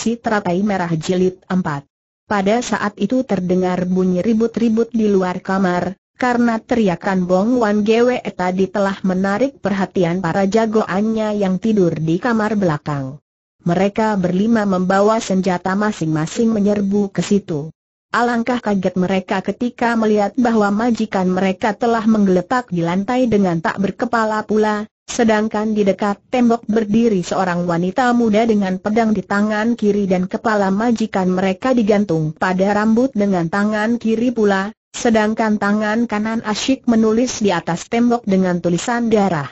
Si Teratai Merah Jilid 4 Pada saat itu terdengar bunyi ribut-ribut di luar kamar, karena teriakan Bong Wan Gwe tadi telah menarik perhatian para jagoannya yang tidur di kamar belakang. Mereka berlima membawa senjata masing-masing menyerbu ke situ. Alangkah kaget mereka ketika melihat bahwa majikan mereka telah menggeletak di lantai dengan tak berkepala pula, Sedangkan di dekat tembok berdiri seorang wanita muda dengan pedang di tangan kiri dan kepala majikan mereka digantung pada rambut dengan tangan kiri pula, sedangkan tangan kanan asyik menulis di atas tembok dengan tulisan darah.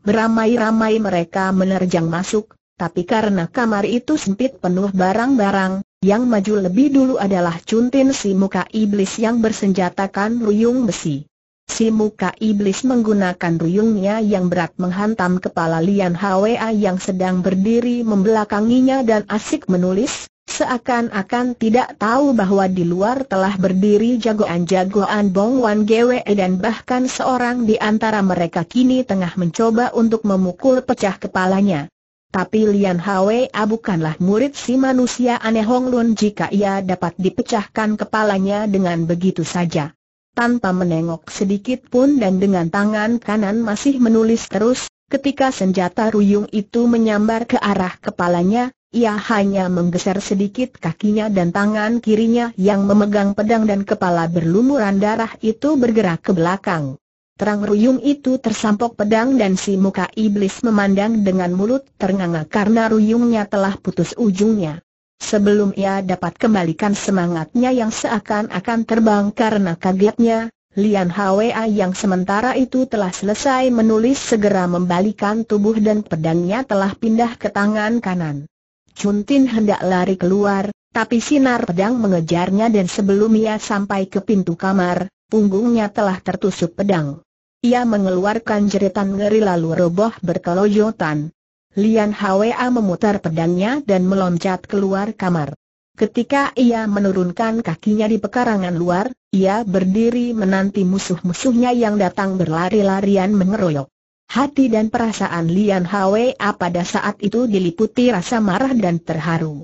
Beramai-ramai mereka menerjang masuk, tapi karena kamar itu sempit penuh barang-barang, yang maju lebih dulu adalah Cuntin si muka iblis yang bersenjatakan ruyung besi. Si muka iblis menggunakan ruyungnya yang berat menghantam kepala Lian Hwa yang sedang berdiri membelakanginya dan asik menulis, seakan-akan tidak tahu bahwa di luar telah berdiri jagoan-jagoan Bong Wan Gwe dan bahkan seorang di antara mereka kini tengah mencoba untuk memukul pecah kepalanya. Tapi Lian Hwa bukanlah murid si manusia aneh Hong Lun jika ia dapat dipecahkan kepalanya dengan begitu saja tanpa menengok sedikit pun dan dengan tangan kanan masih menulis terus, ketika senjata ruyung itu menyambar ke arah kepalanya, ia hanya menggeser sedikit kakinya dan tangan kirinya yang memegang pedang dan kepala berlumuran darah itu bergerak ke belakang. Terang ruyung itu tersampok pedang dan si muka iblis memandang dengan mulut ternganga karena ruyungnya telah putus ujungnya. Sebelum ia dapat kembalikan semangatnya yang seakan-akan terbang karena kagetnya, Lian Hwa yang sementara itu telah selesai menulis segera membalikan tubuh dan pedangnya telah pindah ke tangan kanan. Chun Tin hendak lari keluar, tapi sinar pedang mengejarnya dan sebelum ia sampai ke pintu kamar, punggungnya telah tertusuk pedang. Ia mengeluarkan jeritan ngeri lalu roboh berkelojotan. Lian Hwa memutar pedangnya dan meloncat keluar kamar. Ketika ia menurunkan kakinya di pekarangan luar, ia berdiri menanti musuh-musuhnya yang datang berlari-larian mengeroyok. Hati dan perasaan Lian Hwa pada saat itu diliputi rasa marah dan terharu.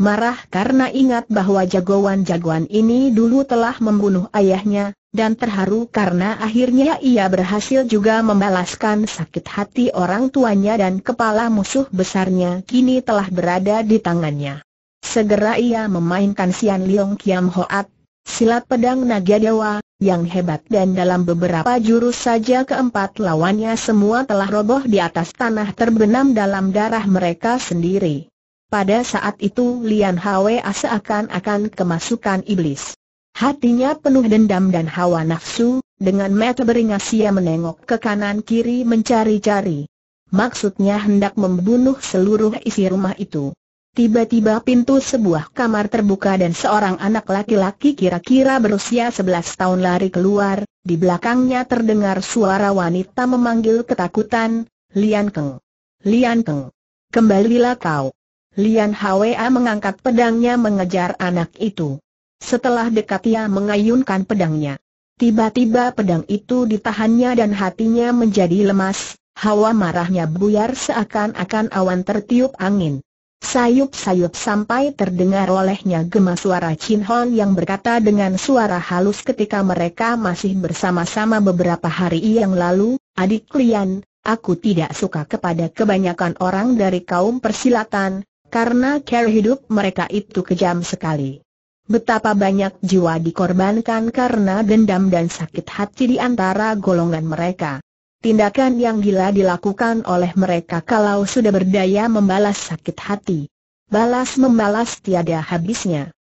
Marah karena ingat bahwa jagoan-jagoan ini dulu telah membunuh ayahnya, dan terharu karena akhirnya ia berhasil juga membalaskan sakit hati orang tuanya dan kepala musuh besarnya kini telah berada di tangannya. Segera ia memainkan Sian Liong Kiam Hoat, silat pedang naga dewa, yang hebat dan dalam beberapa jurus saja keempat lawannya semua telah roboh di atas tanah terbenam dalam darah mereka sendiri. Pada saat itu Lian Hwe seakan-akan kemasukan iblis. Hatinya penuh dendam dan hawa nafsu, dengan mata beringas ia menengok ke kanan kiri mencari-cari. Maksudnya hendak membunuh seluruh isi rumah itu. Tiba-tiba pintu sebuah kamar terbuka dan seorang anak laki-laki kira-kira berusia 11 tahun lari keluar, di belakangnya terdengar suara wanita memanggil ketakutan, Lian Keng. Lian Keng. Kembalilah kau. Lian Hwa mengangkat pedangnya mengejar anak itu. Setelah dekat ia mengayunkan pedangnya. Tiba-tiba pedang itu ditahannya dan hatinya menjadi lemas, hawa marahnya buyar seakan-akan awan tertiup angin. Sayup-sayup sampai terdengar olehnya gema suara Chin Hon yang berkata dengan suara halus ketika mereka masih bersama-sama beberapa hari yang lalu, adik Lian, aku tidak suka kepada kebanyakan orang dari kaum persilatan, karena cara hidup mereka itu kejam sekali. Betapa banyak jiwa dikorbankan karena dendam dan sakit hati di antara golongan mereka. Tindakan yang gila dilakukan oleh mereka kalau sudah berdaya membalas sakit hati. Balas membalas tiada habisnya.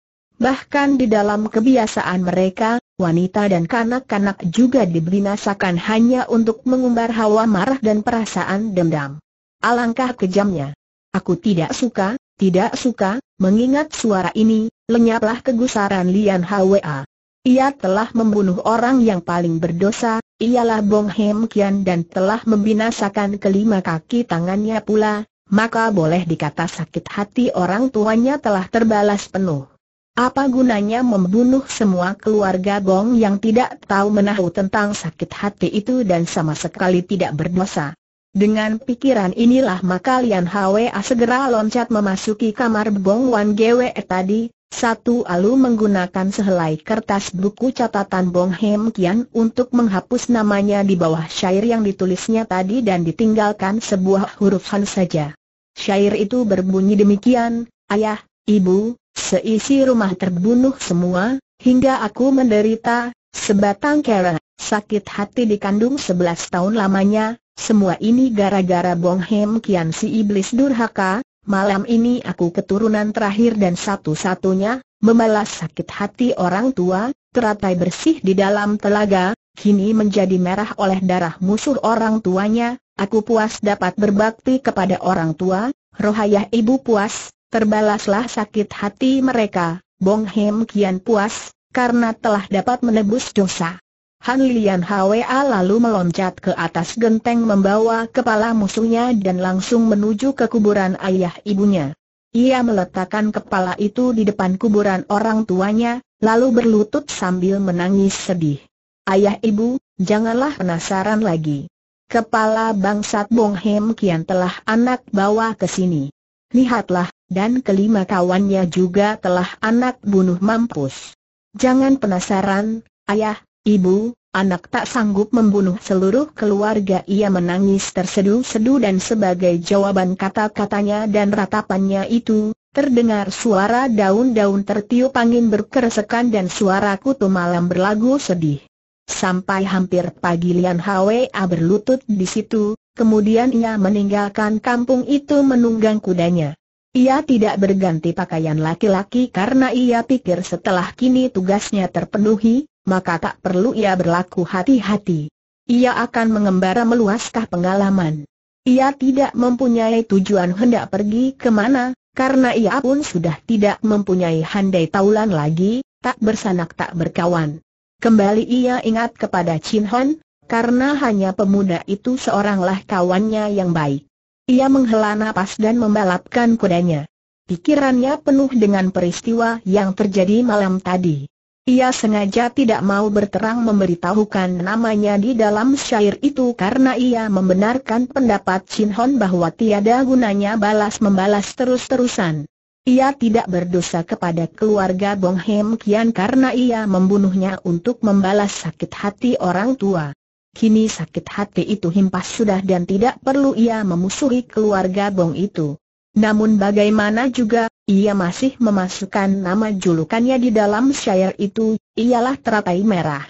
Bahkan di dalam kebiasaan mereka, wanita dan kanak-kanak juga dibinasakan hanya untuk mengumbar hawa marah dan perasaan dendam. Alangkah kejamnya. Aku tidak suka, tidak suka, mengingat suara ini, lenyaplah kegusaran Lian Hwa. Ia telah membunuh orang yang paling berdosa, ialah Bong Hem Kian dan telah membinasakan kelima kaki tangannya pula, maka boleh dikata sakit hati orang tuanya telah terbalas penuh. Apa gunanya membunuh semua keluarga Bong yang tidak tahu menahu tentang sakit hati itu dan sama sekali tidak berdosa? Dengan pikiran inilah maka Lian Hwa segera loncat memasuki kamar Bong Wan Gwe tadi, satu alu menggunakan sehelai kertas buku catatan Bong Hem Kian untuk menghapus namanya di bawah syair yang ditulisnya tadi dan ditinggalkan sebuah huruf Han saja. Syair itu berbunyi demikian, Ayah, Ibu, seisi rumah terbunuh semua, hingga aku menderita, Sebatang kera, sakit hati dikandung 11 tahun lamanya, semua ini gara-gara Bong Hem Kian si iblis durhaka, malam ini aku keturunan terakhir dan satu-satunya, membalas sakit hati orang tua, teratai bersih di dalam telaga, kini menjadi merah oleh darah musuh orang tuanya, aku puas dapat berbakti kepada orang tua, rohayah ibu puas, terbalaslah sakit hati mereka, Bong Hem Kian puas, karena telah dapat menebus dosa. Han Lian Hwa lalu meloncat ke atas genteng membawa kepala musuhnya dan langsung menuju ke kuburan ayah ibunya. Ia meletakkan kepala itu di depan kuburan orang tuanya, lalu berlutut sambil menangis sedih. Ayah ibu, janganlah penasaran lagi. Kepala bangsat Bong Hem Kian telah anak bawa ke sini. Lihatlah, dan kelima kawannya juga telah anak bunuh mampus. Jangan penasaran, ayah, ibu, anak tak sanggup membunuh seluruh keluarga. Ia menangis terseduh sedu dan sebagai jawaban kata-katanya dan ratapannya itu, terdengar suara daun-daun tertiup angin berkeresekan dan suara kutu malam berlagu sedih. Sampai hampir pagi Lian Hwa berlutut di situ, kemudian ia meninggalkan kampung itu menunggang kudanya. Ia tidak berganti pakaian laki-laki karena ia pikir setelah kini tugasnya terpenuhi, maka tak perlu ia berlaku hati-hati. Ia akan mengembara meluaskah pengalaman. Ia tidak mempunyai tujuan hendak pergi ke mana, karena ia pun sudah tidak mempunyai handai taulan lagi, tak bersanak tak berkawan. Kembali ia ingat kepada Chin Hon, karena hanya pemuda itu seoranglah kawannya yang baik. Ia menghela nafas dan membalapkan kudanya. Pikirannya penuh dengan peristiwa yang terjadi malam tadi. Ia sengaja tidak mau berterang memberitahukan namanya di dalam syair itu karena ia membenarkan pendapat Chin Hon bahwa tiada gunanya balas-membalas terus-terusan. Ia tidak berdosa kepada keluarga Bong Hem Kian karena ia membunuhnya untuk membalas sakit hati orang tua. Kini sakit hati itu himpas sudah dan tidak perlu ia memusuhi keluarga Bong itu. Namun bagaimana juga, ia masih memasukkan nama julukannya di dalam syair itu, ialah teratai merah.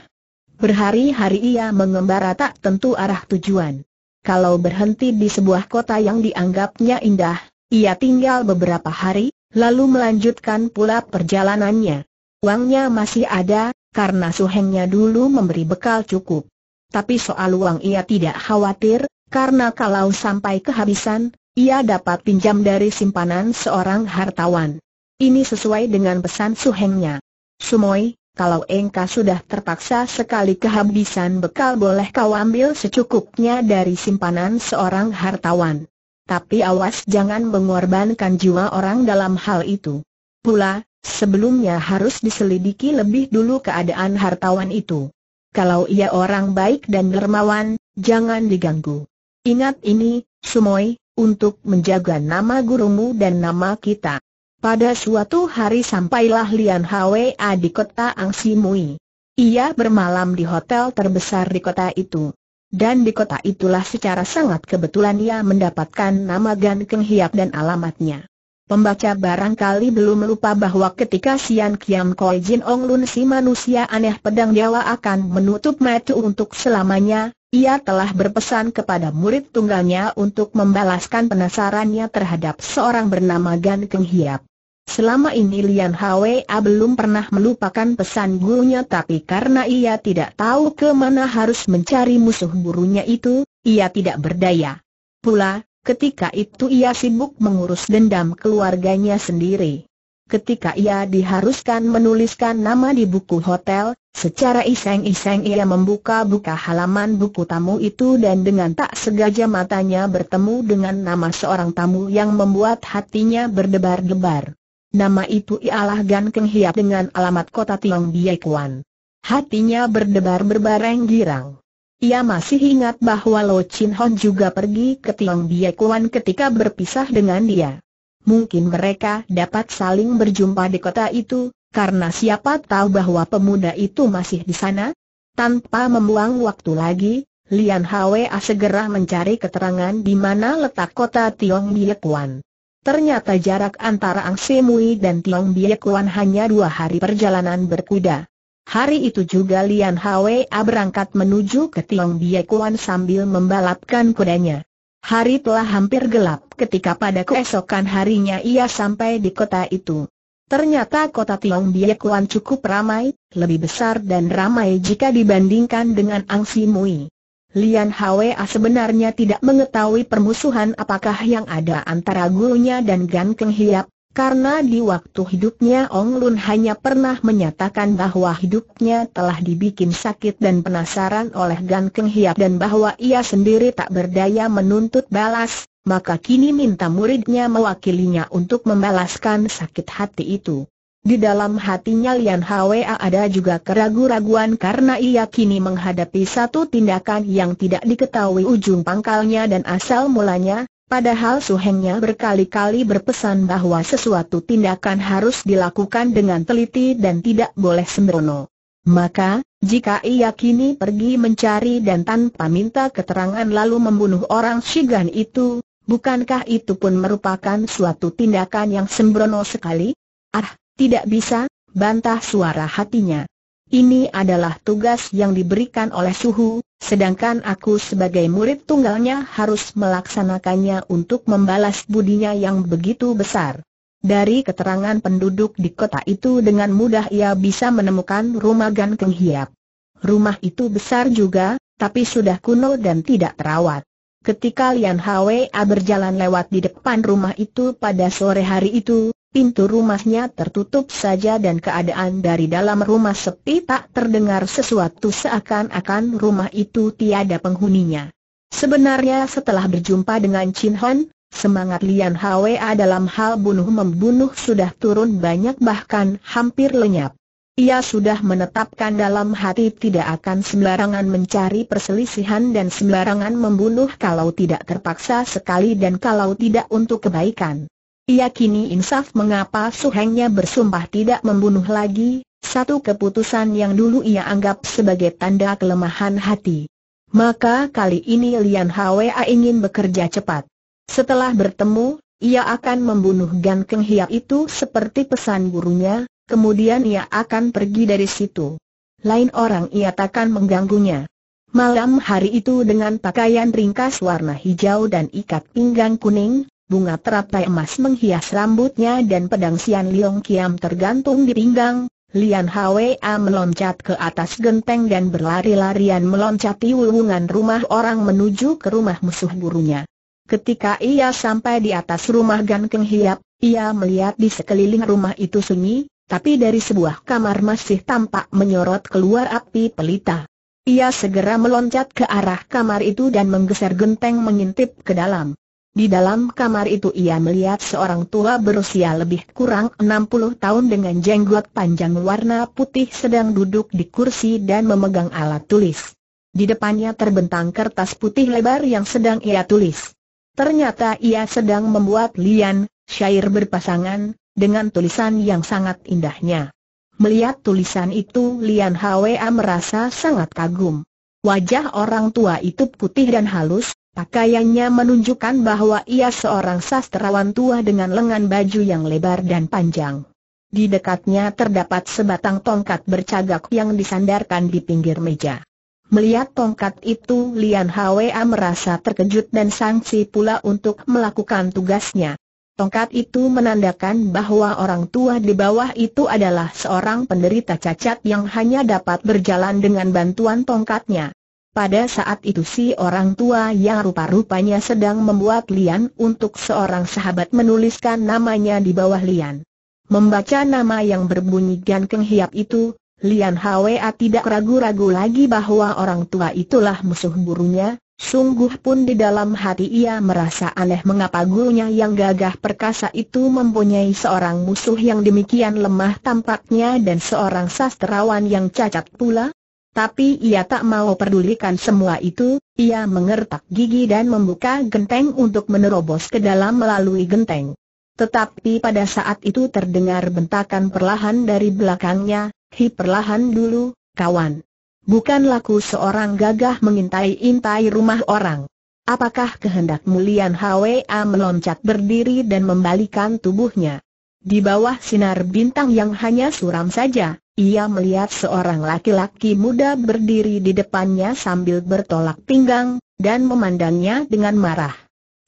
Berhari-hari ia mengembara tak tentu arah tujuan. Kalau berhenti di sebuah kota yang dianggapnya indah, ia tinggal beberapa hari, lalu melanjutkan pula perjalanannya. Uangnya masih ada, karena suhengnya dulu memberi bekal cukup. Tapi soal uang ia tidak khawatir, karena kalau sampai kehabisan, ia dapat pinjam dari simpanan seorang hartawan. Ini sesuai dengan pesan suhengnya. Sumoy, kalau engkau sudah terpaksa sekali kehabisan bekal boleh kau ambil secukupnya dari simpanan seorang hartawan. Tapi awas jangan mengorbankan jiwa orang dalam hal itu. Pula, sebelumnya harus diselidiki lebih dulu keadaan hartawan itu kalau ia orang baik dan dermawan, jangan diganggu. Ingat ini, Sumoy, untuk menjaga nama gurumu dan nama kita. Pada suatu hari sampailah Lian Hwa di kota Angsimui. Ia bermalam di hotel terbesar di kota itu. Dan di kota itulah secara sangat kebetulan ia mendapatkan nama Gan Keng Hiap dan alamatnya. Pembaca barangkali belum lupa bahwa ketika Sian Kiam Koi Jin Ong Lun si manusia aneh pedang Jawa akan menutup mata untuk selamanya, ia telah berpesan kepada murid tunggalnya untuk membalaskan penasarannya terhadap seorang bernama Gan Keng Hiap. Selama ini Lian Hwa belum pernah melupakan pesan gurunya tapi karena ia tidak tahu kemana harus mencari musuh gurunya itu, ia tidak berdaya. Pula, Ketika itu ia sibuk mengurus dendam keluarganya sendiri. Ketika ia diharuskan menuliskan nama di buku hotel, secara iseng-iseng ia membuka-buka halaman buku tamu itu dan dengan tak sengaja matanya bertemu dengan nama seorang tamu yang membuat hatinya berdebar-debar. Nama itu ialah Gan Keng Hiap dengan alamat kota Tiong Biekuan. Hatinya berdebar-berbareng girang. Ia masih ingat bahwa Lo Chin Hon juga pergi ke Tiong Bie Kuan ketika berpisah dengan dia. Mungkin mereka dapat saling berjumpa di kota itu, karena siapa tahu bahwa pemuda itu masih di sana? Tanpa membuang waktu lagi, Lian Hwa segera mencari keterangan di mana letak kota Tiong Bie Kuan. Ternyata jarak antara Ang Semui dan Tiong Bie Kuan hanya dua hari perjalanan berkuda. Hari itu juga Lian Hwa berangkat menuju ke Tiong Kuan sambil membalapkan kudanya. Hari telah hampir gelap ketika pada keesokan harinya ia sampai di kota itu. Ternyata kota Tiong Kuan cukup ramai, lebih besar dan ramai jika dibandingkan dengan Angsi Mui. Lian Hwa sebenarnya tidak mengetahui permusuhan apakah yang ada antara gurunya dan Gan Keng Hiap, karena di waktu hidupnya Ong Lun hanya pernah menyatakan bahwa hidupnya telah dibikin sakit dan penasaran oleh Gan Keng Hiap dan bahwa ia sendiri tak berdaya menuntut balas, maka kini minta muridnya mewakilinya untuk membalaskan sakit hati itu. Di dalam hatinya Lian Hwa ada juga keraguan-raguan karena ia kini menghadapi satu tindakan yang tidak diketahui ujung pangkalnya dan asal mulanya, Padahal Suhengnya berkali-kali berpesan bahwa sesuatu tindakan harus dilakukan dengan teliti dan tidak boleh sembrono. Maka, jika ia kini pergi mencari dan tanpa minta keterangan lalu membunuh orang Shigan itu, bukankah itu pun merupakan suatu tindakan yang sembrono sekali? Ah, tidak bisa, bantah suara hatinya. Ini adalah tugas yang diberikan oleh Suhu, sedangkan aku sebagai murid tunggalnya harus melaksanakannya untuk membalas budinya yang begitu besar. Dari keterangan penduduk di kota itu dengan mudah ia bisa menemukan rumah Gan Keng Hiap. Rumah itu besar juga, tapi sudah kuno dan tidak terawat. Ketika Lian Hwa berjalan lewat di depan rumah itu pada sore hari itu, Pintu rumahnya tertutup saja dan keadaan dari dalam rumah sepi tak terdengar sesuatu seakan-akan rumah itu tiada penghuninya. Sebenarnya setelah berjumpa dengan Chin Hon, semangat Lian Hwa dalam hal bunuh-membunuh sudah turun banyak bahkan hampir lenyap. Ia sudah menetapkan dalam hati tidak akan sembarangan mencari perselisihan dan sembarangan membunuh kalau tidak terpaksa sekali dan kalau tidak untuk kebaikan. Ia kini insaf mengapa suhengnya bersumpah tidak membunuh lagi, satu keputusan yang dulu ia anggap sebagai tanda kelemahan hati. Maka kali ini Lian Hwa ingin bekerja cepat. Setelah bertemu, ia akan membunuh Gan Keng Hiap itu seperti pesan gurunya, kemudian ia akan pergi dari situ. Lain orang ia takkan mengganggunya. Malam hari itu dengan pakaian ringkas warna hijau dan ikat pinggang kuning, bunga teratai emas menghias rambutnya dan pedang Sian Liong Kiam tergantung di pinggang, Lian Hwa meloncat ke atas genteng dan berlari-larian meloncati wulungan rumah orang menuju ke rumah musuh burunya. Ketika ia sampai di atas rumah Gan Keng Hiap, ia melihat di sekeliling rumah itu sunyi, tapi dari sebuah kamar masih tampak menyorot keluar api pelita. Ia segera meloncat ke arah kamar itu dan menggeser genteng mengintip ke dalam. Di dalam kamar itu ia melihat seorang tua berusia lebih kurang 60 tahun dengan jenggot panjang warna putih sedang duduk di kursi dan memegang alat tulis. Di depannya terbentang kertas putih lebar yang sedang ia tulis. Ternyata ia sedang membuat lian, syair berpasangan, dengan tulisan yang sangat indahnya. Melihat tulisan itu Lian Hwa merasa sangat kagum. Wajah orang tua itu putih dan halus, Pakaiannya menunjukkan bahwa ia seorang sastrawan tua dengan lengan baju yang lebar dan panjang. Di dekatnya terdapat sebatang tongkat bercagak yang disandarkan di pinggir meja. Melihat tongkat itu Lian Hwa merasa terkejut dan sangsi pula untuk melakukan tugasnya. Tongkat itu menandakan bahwa orang tua di bawah itu adalah seorang penderita cacat yang hanya dapat berjalan dengan bantuan tongkatnya. Pada saat itu si orang tua yang rupa-rupanya sedang membuat Lian untuk seorang sahabat menuliskan namanya di bawah Lian. Membaca nama yang berbunyi Gan Keng Hiap itu, Lian Hwa tidak ragu-ragu lagi bahwa orang tua itulah musuh gurunya, sungguh pun di dalam hati ia merasa aneh mengapa gurunya yang gagah perkasa itu mempunyai seorang musuh yang demikian lemah tampaknya dan seorang sastrawan yang cacat pula. Tapi ia tak mau pedulikan semua itu, ia mengertak gigi dan membuka genteng untuk menerobos ke dalam melalui genteng. Tetapi pada saat itu terdengar bentakan perlahan dari belakangnya, Hi perlahan dulu, kawan. Bukan laku seorang gagah mengintai-intai rumah orang. Apakah kehendak Mulian HWA meloncat berdiri dan membalikan tubuhnya? Di bawah sinar bintang yang hanya suram saja, ia melihat seorang laki-laki muda berdiri di depannya sambil bertolak pinggang, dan memandangnya dengan marah.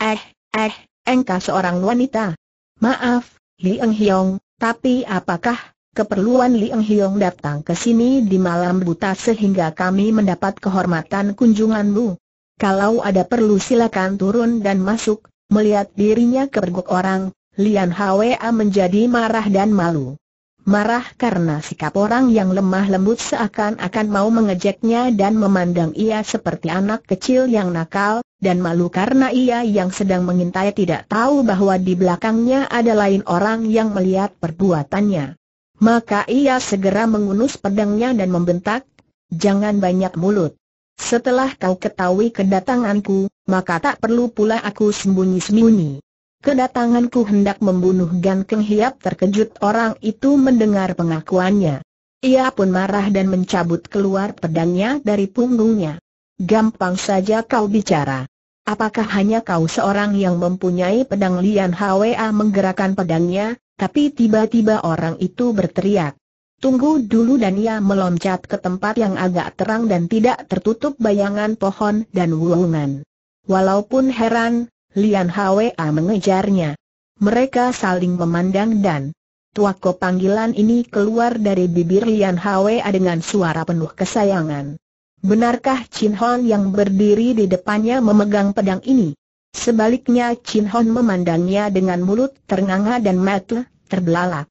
Eh, eh, engkau seorang wanita. Maaf, Li Eng Hiong, tapi apakah keperluan Li Eng Hiong datang ke sini di malam buta sehingga kami mendapat kehormatan kunjunganmu? Kalau ada perlu silakan turun dan masuk, melihat dirinya kepergok orang, Lian Hwa menjadi marah dan malu. Marah karena sikap orang yang lemah lembut seakan-akan mau mengejeknya dan memandang ia seperti anak kecil yang nakal, dan malu karena ia yang sedang mengintai tidak tahu bahwa di belakangnya ada lain orang yang melihat perbuatannya. Maka ia segera mengunus pedangnya dan membentak, jangan banyak mulut. Setelah kau ketahui kedatanganku, maka tak perlu pula aku sembunyi-sembunyi. Kedatanganku hendak membunuh Gan Keng Hiap terkejut orang itu mendengar pengakuannya. Ia pun marah dan mencabut keluar pedangnya dari punggungnya. Gampang saja kau bicara. Apakah hanya kau seorang yang mempunyai pedang Lian Hwa menggerakkan pedangnya, tapi tiba-tiba orang itu berteriak. Tunggu dulu dan ia meloncat ke tempat yang agak terang dan tidak tertutup bayangan pohon dan wulungan. Walaupun heran, Lian Hwa mengejarnya. Mereka saling memandang dan Tuako panggilan ini keluar dari bibir Lian Hwa dengan suara penuh kesayangan. Benarkah Chin Hon yang berdiri di depannya memegang pedang ini? Sebaliknya Chin Hon memandangnya dengan mulut ternganga dan mata terbelalak.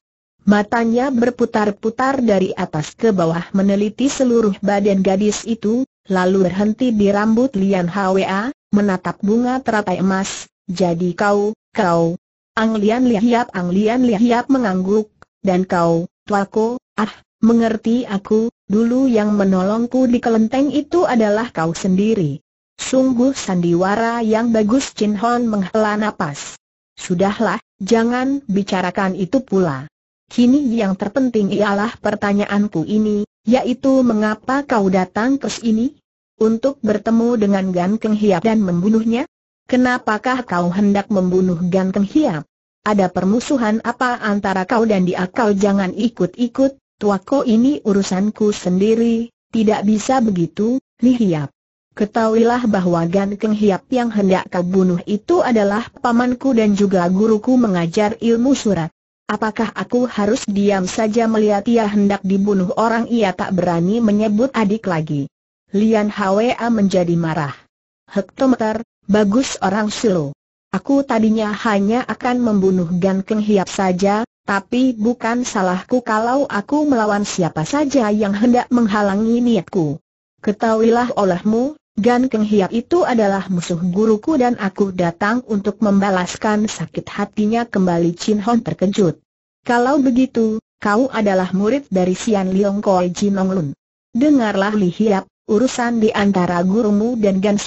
Matanya berputar-putar dari atas ke bawah meneliti seluruh badan gadis itu, lalu berhenti di rambut Lian Hwa, menatap bunga teratai emas, jadi kau, kau. Anglian Lian Lihiap Ang Lihiap mengangguk, dan kau, tuaku, ah, mengerti aku, dulu yang menolongku di kelenteng itu adalah kau sendiri. Sungguh sandiwara yang bagus Chin Hon menghela napas. Sudahlah, jangan bicarakan itu pula. Kini yang terpenting ialah pertanyaanku ini, yaitu mengapa kau datang ke sini? untuk bertemu dengan Gan Keng Hiap dan membunuhnya? Kenapakah kau hendak membunuh Gan Keng Hiap? Ada permusuhan apa antara kau dan dia? Kau jangan ikut-ikut, tuako ini urusanku sendiri, tidak bisa begitu, Li Hiap. Ketahuilah bahwa Gan Keng Hiap yang hendak kau bunuh itu adalah pamanku dan juga guruku mengajar ilmu surat. Apakah aku harus diam saja melihat ia hendak dibunuh orang ia tak berani menyebut adik lagi? Lian Hwa menjadi marah. Hektometer, bagus orang Silo. Aku tadinya hanya akan membunuh Gan Keng Hiap saja, tapi bukan salahku kalau aku melawan siapa saja yang hendak menghalangi niatku. Ketahuilah olehmu, Gan Keng Hiap itu adalah musuh guruku dan aku datang untuk membalaskan sakit hatinya kembali Chin Hon terkejut. Kalau begitu, kau adalah murid dari Sian Liong Koi Jinong Lun. Dengarlah Li Hiap, Urusan di antara gurumu dan Gan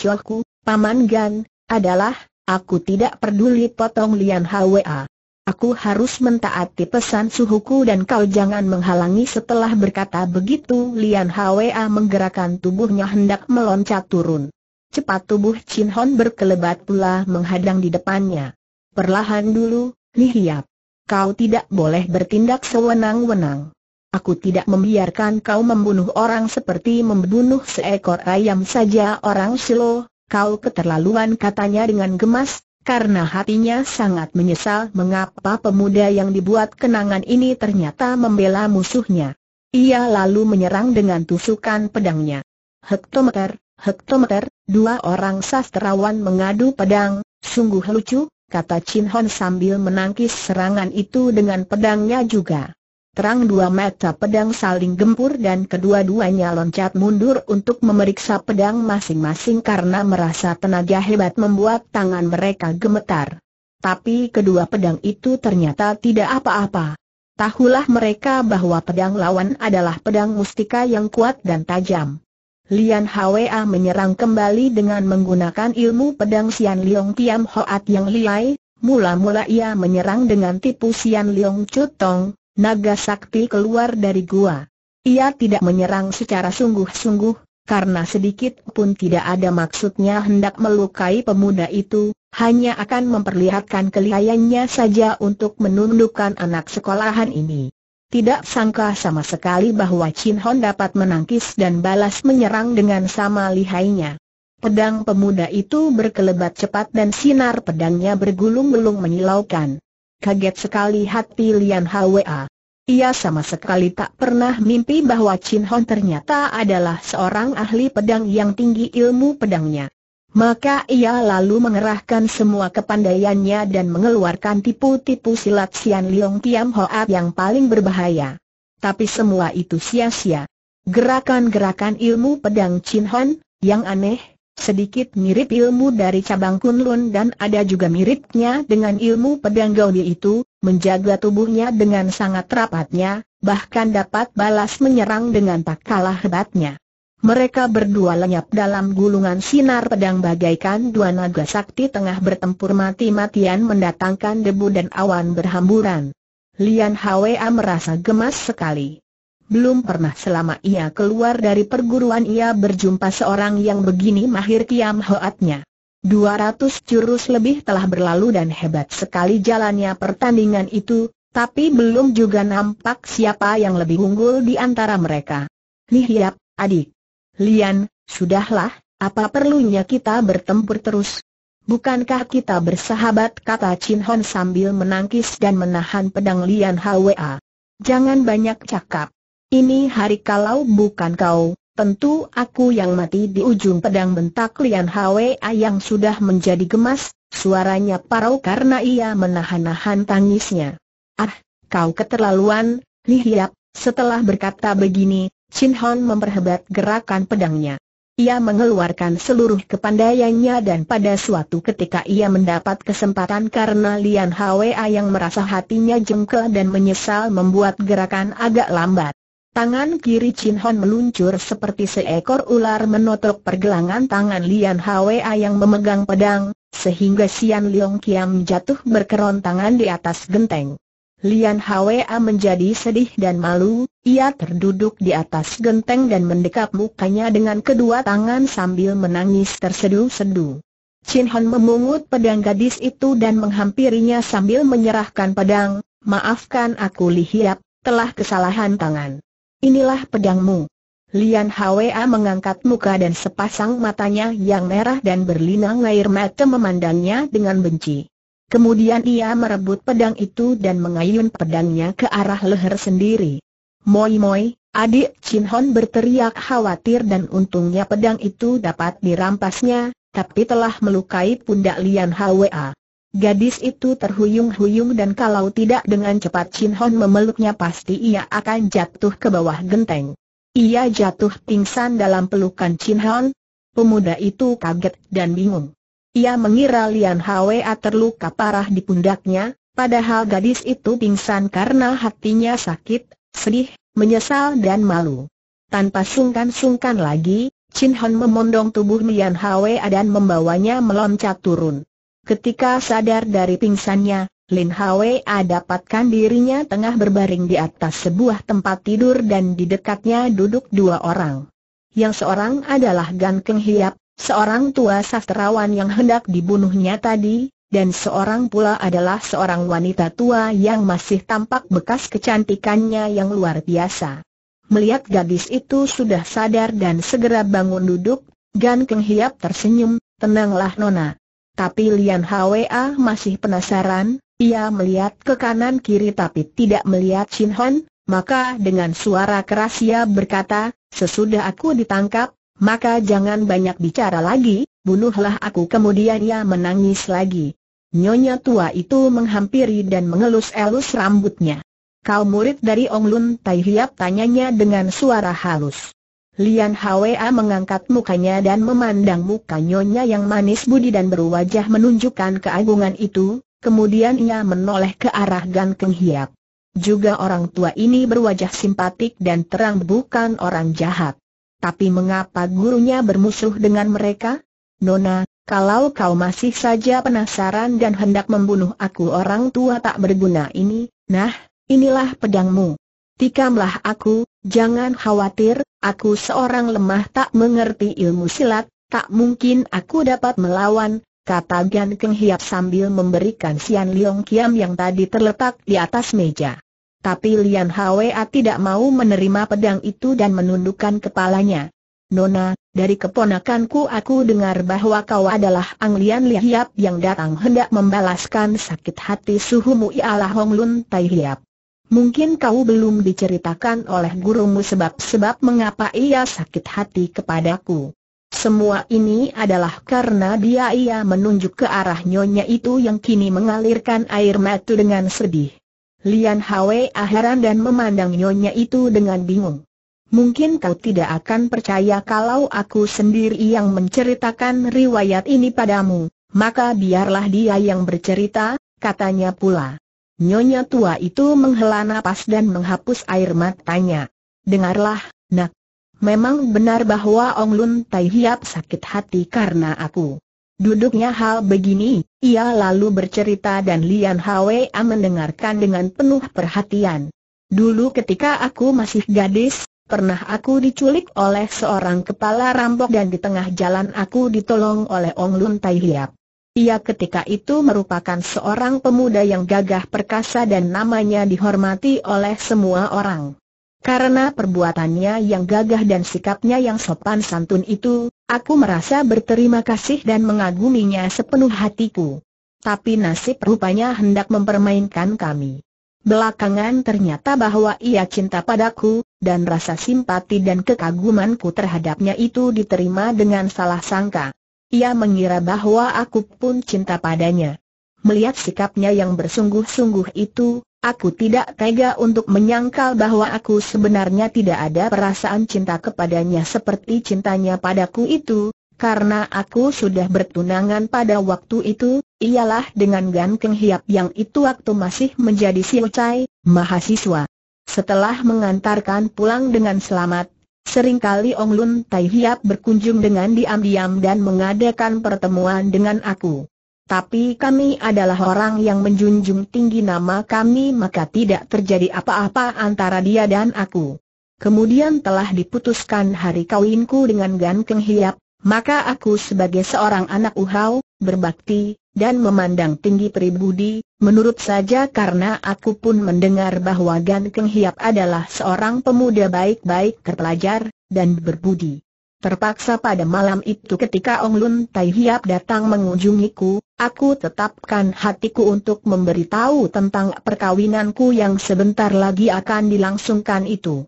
Paman Gan, adalah, aku tidak peduli potong Lian Hwa. Aku harus mentaati pesan suhuku dan kau jangan menghalangi setelah berkata begitu Lian Hwa menggerakkan tubuhnya hendak meloncat turun. Cepat tubuh Chin Hon berkelebat pula menghadang di depannya. Perlahan dulu, Hiap. Kau tidak boleh bertindak sewenang-wenang. Aku tidak membiarkan kau membunuh orang seperti membunuh seekor ayam saja orang silo, kau keterlaluan katanya dengan gemas, karena hatinya sangat menyesal mengapa pemuda yang dibuat kenangan ini ternyata membela musuhnya. Ia lalu menyerang dengan tusukan pedangnya. Hektometer, hektometer, dua orang sastrawan mengadu pedang, sungguh lucu, kata Chin Hon sambil menangkis serangan itu dengan pedangnya juga. Terang dua mata pedang saling gempur dan kedua-duanya loncat mundur untuk memeriksa pedang masing-masing karena merasa tenaga hebat membuat tangan mereka gemetar. Tapi kedua pedang itu ternyata tidak apa-apa. Tahulah mereka bahwa pedang lawan adalah pedang mustika yang kuat dan tajam. Lian Hwa menyerang kembali dengan menggunakan ilmu pedang Sian Liong Tiam Hoat yang liai, mula-mula ia menyerang dengan tipu Sian Liong Chutong naga sakti keluar dari gua. Ia tidak menyerang secara sungguh-sungguh, karena sedikit pun tidak ada maksudnya hendak melukai pemuda itu, hanya akan memperlihatkan kelihayannya saja untuk menundukkan anak sekolahan ini. Tidak sangka sama sekali bahwa Chin Hon dapat menangkis dan balas menyerang dengan sama lihainya. Pedang pemuda itu berkelebat cepat dan sinar pedangnya bergulung-gulung menyilaukan kaget sekali hati Lian Hwa. Ia sama sekali tak pernah mimpi bahwa Chin Hon ternyata adalah seorang ahli pedang yang tinggi ilmu pedangnya. Maka ia lalu mengerahkan semua kepandaiannya dan mengeluarkan tipu-tipu silat Sian Liong Tiam Hoa yang paling berbahaya. Tapi semua itu sia-sia. Gerakan-gerakan ilmu pedang Chin Hon, yang aneh, Sedikit mirip ilmu dari cabang Kunlun dan ada juga miripnya dengan ilmu pedang Gaudi itu, menjaga tubuhnya dengan sangat rapatnya, bahkan dapat balas menyerang dengan tak kalah hebatnya. Mereka berdua lenyap dalam gulungan sinar pedang bagaikan dua naga sakti tengah bertempur mati-matian mendatangkan debu dan awan berhamburan. Lian Hwa merasa gemas sekali. Belum pernah selama ia keluar dari perguruan ia berjumpa seorang yang begini mahir kiam hoatnya. 200 jurus lebih telah berlalu dan hebat sekali jalannya pertandingan itu, tapi belum juga nampak siapa yang lebih unggul di antara mereka. Lihiap, adik. Lian, sudahlah, apa perlunya kita bertempur terus? Bukankah kita bersahabat kata Chin Hon sambil menangkis dan menahan pedang Lian Hwa. Jangan banyak cakap. Ini hari kalau bukan kau, tentu aku yang mati di ujung pedang bentak Lian Hwa yang sudah menjadi gemas, suaranya parau karena ia menahan-nahan tangisnya. Ah, kau keterlaluan, Lihiap, setelah berkata begini, Chin Hon memperhebat gerakan pedangnya. Ia mengeluarkan seluruh kepandaiannya dan pada suatu ketika ia mendapat kesempatan karena Lian Hwa yang merasa hatinya jengkel dan menyesal membuat gerakan agak lambat. Tangan kiri Chin Hon meluncur seperti seekor ular menotok pergelangan tangan Lian Hwa yang memegang pedang, sehingga Sian Leong Kiam jatuh berkeron di atas genteng. Lian Hwa menjadi sedih dan malu, ia terduduk di atas genteng dan mendekap mukanya dengan kedua tangan sambil menangis tersedu-sedu. Chin Hon memungut pedang gadis itu dan menghampirinya sambil menyerahkan pedang, maafkan aku Li Hiap, telah kesalahan tangan. Inilah pedangmu. Lian Hwa mengangkat muka dan sepasang matanya yang merah dan berlinang air mata memandangnya dengan benci. Kemudian ia merebut pedang itu dan mengayun pedangnya ke arah leher sendiri. Moi moi, adik Chin Hon berteriak khawatir dan untungnya pedang itu dapat dirampasnya, tapi telah melukai pundak Lian Hwa. Gadis itu terhuyung-huyung dan kalau tidak dengan cepat Chin Hon memeluknya pasti ia akan jatuh ke bawah genteng. Ia jatuh pingsan dalam pelukan Chin Hon. Pemuda itu kaget dan bingung. Ia mengira Lian Hwa terluka parah di pundaknya, padahal gadis itu pingsan karena hatinya sakit, sedih, menyesal dan malu. Tanpa sungkan-sungkan lagi, Chin Hon memondong tubuh Lian Hwa dan membawanya meloncat turun. Ketika sadar dari pingsannya, Lin Hwa dapatkan dirinya tengah berbaring di atas sebuah tempat tidur dan di dekatnya duduk dua orang. Yang seorang adalah Gan Keng Hiap, seorang tua sastrawan yang hendak dibunuhnya tadi, dan seorang pula adalah seorang wanita tua yang masih tampak bekas kecantikannya yang luar biasa. Melihat gadis itu sudah sadar dan segera bangun duduk, Gan Keng Hiap tersenyum, tenanglah Nona, tapi Lian Hwa masih penasaran, ia melihat ke kanan kiri tapi tidak melihat Shin Hon, maka dengan suara keras ia berkata, sesudah aku ditangkap, maka jangan banyak bicara lagi, bunuhlah aku kemudian ia menangis lagi. Nyonya tua itu menghampiri dan mengelus-elus rambutnya. Kau murid dari Ong Lun Tai Hiap tanyanya dengan suara halus. Lian Hwa mengangkat mukanya dan memandang muka nyonya yang manis budi dan berwajah menunjukkan keagungan itu, kemudian ia menoleh ke arah Gan Keng Hiap. Juga orang tua ini berwajah simpatik dan terang bukan orang jahat. Tapi mengapa gurunya bermusuh dengan mereka? Nona, kalau kau masih saja penasaran dan hendak membunuh aku orang tua tak berguna ini, nah, inilah pedangmu. Tikamlah aku, jangan khawatir, aku seorang lemah tak mengerti ilmu silat, tak mungkin aku dapat melawan, kata Gan Keng Hiap sambil memberikan Sian Liong Kiam yang tadi terletak di atas meja. Tapi Lian Hwa tidak mau menerima pedang itu dan menundukkan kepalanya. Nona, dari keponakanku aku dengar bahwa kau adalah Ang Lian Li yang datang hendak membalaskan sakit hati suhumu ialah Hong Lun Tai Hiap. Mungkin kau belum diceritakan oleh gurumu sebab-sebab mengapa ia sakit hati kepadaku. Semua ini adalah karena dia ia menunjuk ke arah nyonya itu yang kini mengalirkan air mata dengan sedih. Lian Hwe heran dan memandang nyonya itu dengan bingung. Mungkin kau tidak akan percaya kalau aku sendiri yang menceritakan riwayat ini padamu, maka biarlah dia yang bercerita, katanya pula. Nyonya tua itu menghela napas dan menghapus air matanya. Dengarlah, nak. Memang benar bahwa Ong Lun Tai Hiap sakit hati karena aku. Duduknya hal begini, ia lalu bercerita dan Lian Hwa mendengarkan dengan penuh perhatian. Dulu ketika aku masih gadis, pernah aku diculik oleh seorang kepala rampok dan di tengah jalan aku ditolong oleh Ong Lun Tai Hiap. Ia ketika itu merupakan seorang pemuda yang gagah perkasa dan namanya dihormati oleh semua orang. Karena perbuatannya yang gagah dan sikapnya yang sopan santun itu, aku merasa berterima kasih dan mengaguminya sepenuh hatiku. Tapi nasib rupanya hendak mempermainkan kami. Belakangan ternyata bahwa ia cinta padaku, dan rasa simpati dan kekagumanku terhadapnya itu diterima dengan salah sangka. Ia mengira bahwa aku pun cinta padanya. Melihat sikapnya yang bersungguh-sungguh itu, aku tidak tega untuk menyangkal bahwa aku sebenarnya tidak ada perasaan cinta kepadanya seperti cintanya padaku itu, karena aku sudah bertunangan pada waktu itu, ialah dengan Gan Keng Hiap yang itu waktu masih menjadi Siu Chai, mahasiswa. Setelah mengantarkan pulang dengan selamat, Seringkali Ong Lun Tai Hiap berkunjung dengan diam-diam dan mengadakan pertemuan dengan aku. Tapi kami adalah orang yang menjunjung tinggi nama kami maka tidak terjadi apa-apa antara dia dan aku. Kemudian telah diputuskan hari kawinku dengan Gan Keng Hiap, maka aku sebagai seorang anak Uhau, berbakti, dan memandang tinggi pribudi, menurut saja karena aku pun mendengar bahwa Gan Keng Hiap adalah seorang pemuda baik-baik terpelajar, dan berbudi. Terpaksa pada malam itu ketika Ong Lun Tai Hiap datang mengunjungiku, aku tetapkan hatiku untuk memberitahu tentang perkawinanku yang sebentar lagi akan dilangsungkan itu.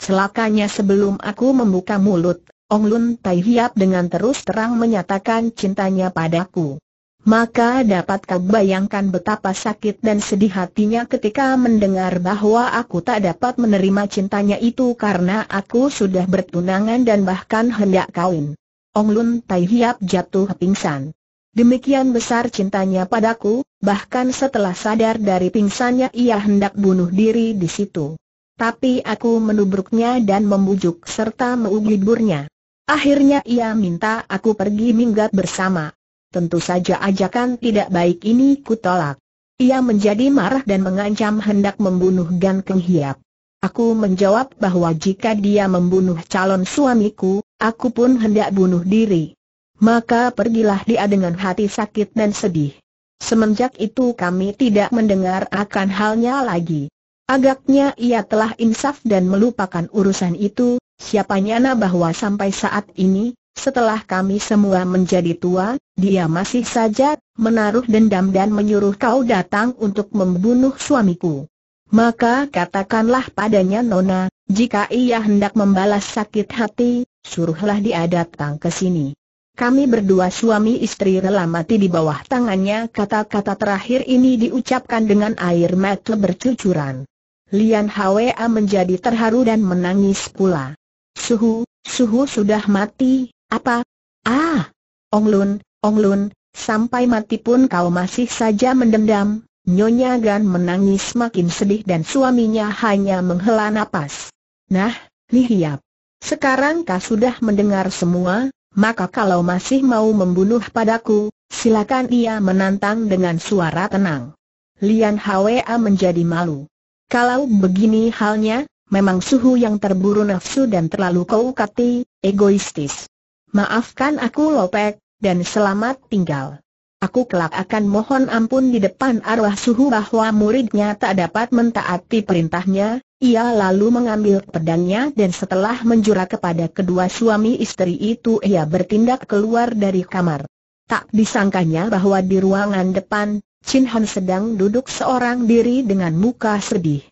Selakanya sebelum aku membuka mulut, Ong Lun Tai Hiap dengan terus terang menyatakan cintanya padaku. Maka dapat kau bayangkan betapa sakit dan sedih hatinya ketika mendengar bahwa aku tak dapat menerima cintanya itu karena aku sudah bertunangan dan bahkan hendak kawin. Ong Lun Tai Hiap jatuh pingsan. Demikian besar cintanya padaku, bahkan setelah sadar dari pingsannya ia hendak bunuh diri di situ. Tapi aku menubruknya dan membujuk serta mengugliburnya. Akhirnya ia minta aku pergi minggat bersama. Tentu saja ajakan tidak baik ini kutolak. Ia menjadi marah dan mengancam hendak membunuh Gan Keng Hiap. Aku menjawab bahwa jika dia membunuh calon suamiku, aku pun hendak bunuh diri. Maka pergilah dia dengan hati sakit dan sedih. Semenjak itu kami tidak mendengar akan halnya lagi. Agaknya ia telah insaf dan melupakan urusan itu, Siapa nyana bahwa sampai saat ini, setelah kami semua menjadi tua, dia masih saja menaruh dendam dan menyuruh kau datang untuk membunuh suamiku. Maka katakanlah padanya Nona, jika ia hendak membalas sakit hati, suruhlah dia datang ke sini. Kami berdua suami istri rela mati di bawah tangannya kata-kata terakhir ini diucapkan dengan air mata bercucuran. Lian Hwa menjadi terharu dan menangis pula. Suhu, Suhu sudah mati, apa? Ah, Ong Lun, Ong Lun, sampai mati pun kau masih saja mendendam. Nyonya Gan menangis makin sedih dan suaminya hanya menghela napas. Nah, Lihiap, sekarang kau sudah mendengar semua, maka kalau masih mau membunuh padaku, silakan ia menantang dengan suara tenang. Lian Hwa menjadi malu. Kalau begini halnya, Memang suhu yang terburu nafsu dan terlalu koukati, egoistis. Maafkan aku Lopek, dan selamat tinggal. Aku kelak akan mohon ampun di depan arwah suhu bahwa muridnya tak dapat mentaati perintahnya, ia lalu mengambil pedangnya dan setelah menjura kepada kedua suami istri itu ia bertindak keluar dari kamar. Tak disangkanya bahwa di ruangan depan, Chin Han sedang duduk seorang diri dengan muka sedih.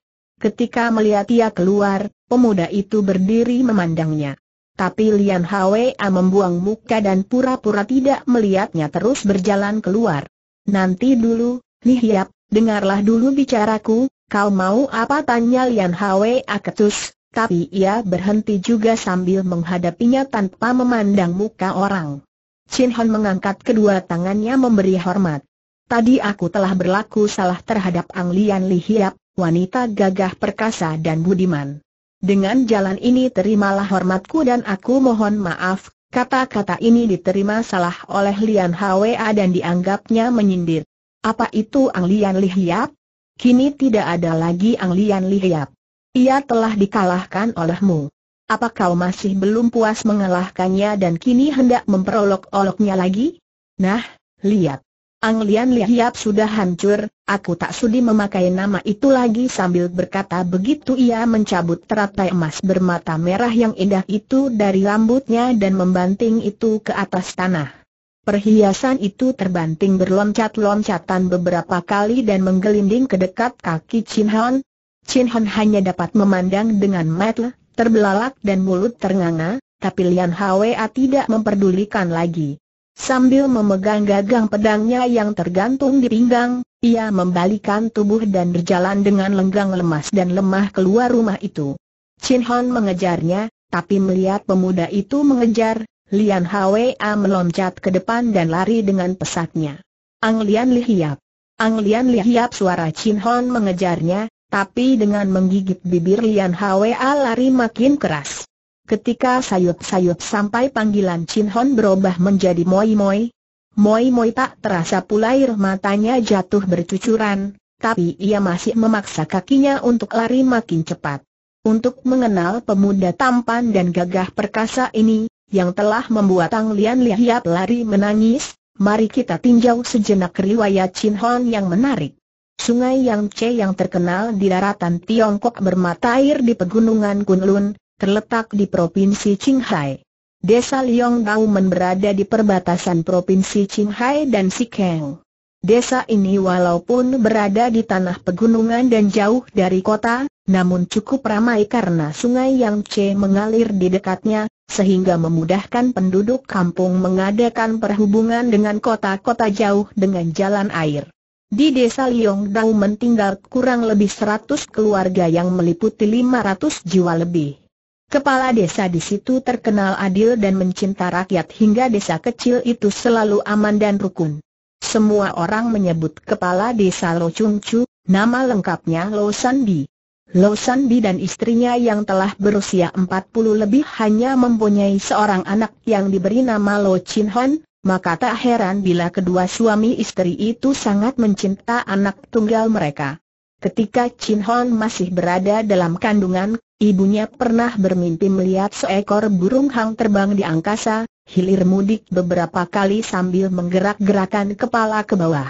Ketika melihat ia keluar, pemuda itu berdiri memandangnya. Tapi Lian Hwa membuang muka dan pura-pura tidak melihatnya terus berjalan keluar. Nanti dulu, Li Hiap, dengarlah dulu bicaraku, kau mau apa tanya Lian Hwa ketus, tapi ia berhenti juga sambil menghadapinya tanpa memandang muka orang. Chin Hon mengangkat kedua tangannya memberi hormat. Tadi aku telah berlaku salah terhadap Ang Lian Li Hiap, wanita gagah perkasa dan budiman. Dengan jalan ini terimalah hormatku dan aku mohon maaf, kata-kata ini diterima salah oleh Lian Hwa dan dianggapnya menyindir. Apa itu Ang Lian Lihiap? Kini tidak ada lagi Ang Lian Lihiap. Ia telah dikalahkan olehmu. Apa kau masih belum puas mengalahkannya dan kini hendak memperolok-oloknya lagi? Nah, lihat. Ang Lian Lihiap sudah hancur, aku tak sudi memakai nama itu lagi sambil berkata begitu ia mencabut teratai emas bermata merah yang indah itu dari rambutnya dan membanting itu ke atas tanah. Perhiasan itu terbanting berloncat-loncatan beberapa kali dan menggelinding ke dekat kaki Chin Han. Chin Han hanya dapat memandang dengan mata, terbelalak dan mulut ternganga, tapi Lian Hwa tidak memperdulikan lagi. Sambil memegang gagang pedangnya yang tergantung di pinggang, ia membalikan tubuh dan berjalan dengan lenggang lemas dan lemah keluar rumah itu. Chin Hon mengejarnya, tapi melihat pemuda itu mengejar, Lian Hwa meloncat ke depan dan lari dengan pesatnya. Ang Lian Lihiap. Ang Lian Lihiap suara Chin Hon mengejarnya, tapi dengan menggigit bibir Lian Hwa lari makin keras. Ketika sayup-sayup sampai panggilan Chin Hon berubah menjadi moi-moi. Moi-moi tak terasa pula air matanya jatuh bercucuran, tapi ia masih memaksa kakinya untuk lari makin cepat. Untuk mengenal pemuda tampan dan gagah perkasa ini, yang telah membuat Tang Lian Lihiap lari menangis, mari kita tinjau sejenak riwayat Chin Hon yang menarik. Sungai Yangtze yang terkenal di daratan Tiongkok bermata air di pegunungan Kunlun, terletak di Provinsi Qinghai. Desa men berada di perbatasan Provinsi Qinghai dan Sikeng. Desa ini walaupun berada di tanah pegunungan dan jauh dari kota, namun cukup ramai karena sungai yang C mengalir di dekatnya, sehingga memudahkan penduduk kampung mengadakan perhubungan dengan kota-kota jauh dengan jalan air. Di desa Liongdaumen tinggal kurang lebih 100 keluarga yang meliputi 500 jiwa lebih. Kepala desa di situ terkenal adil dan mencinta rakyat hingga desa kecil itu selalu aman dan rukun. Semua orang menyebut kepala desa Lo Chung Chu, nama lengkapnya Lo San-bi. Lo San-bi dan istrinya yang telah berusia 40 lebih hanya mempunyai seorang anak yang diberi nama Lo Chin Hon, maka tak heran bila kedua suami istri itu sangat mencinta anak tunggal mereka. Ketika Chin Hon masih berada dalam kandungan, ibunya pernah bermimpi melihat seekor burung hang terbang di angkasa, hilir mudik beberapa kali sambil menggerak-gerakan kepala ke bawah.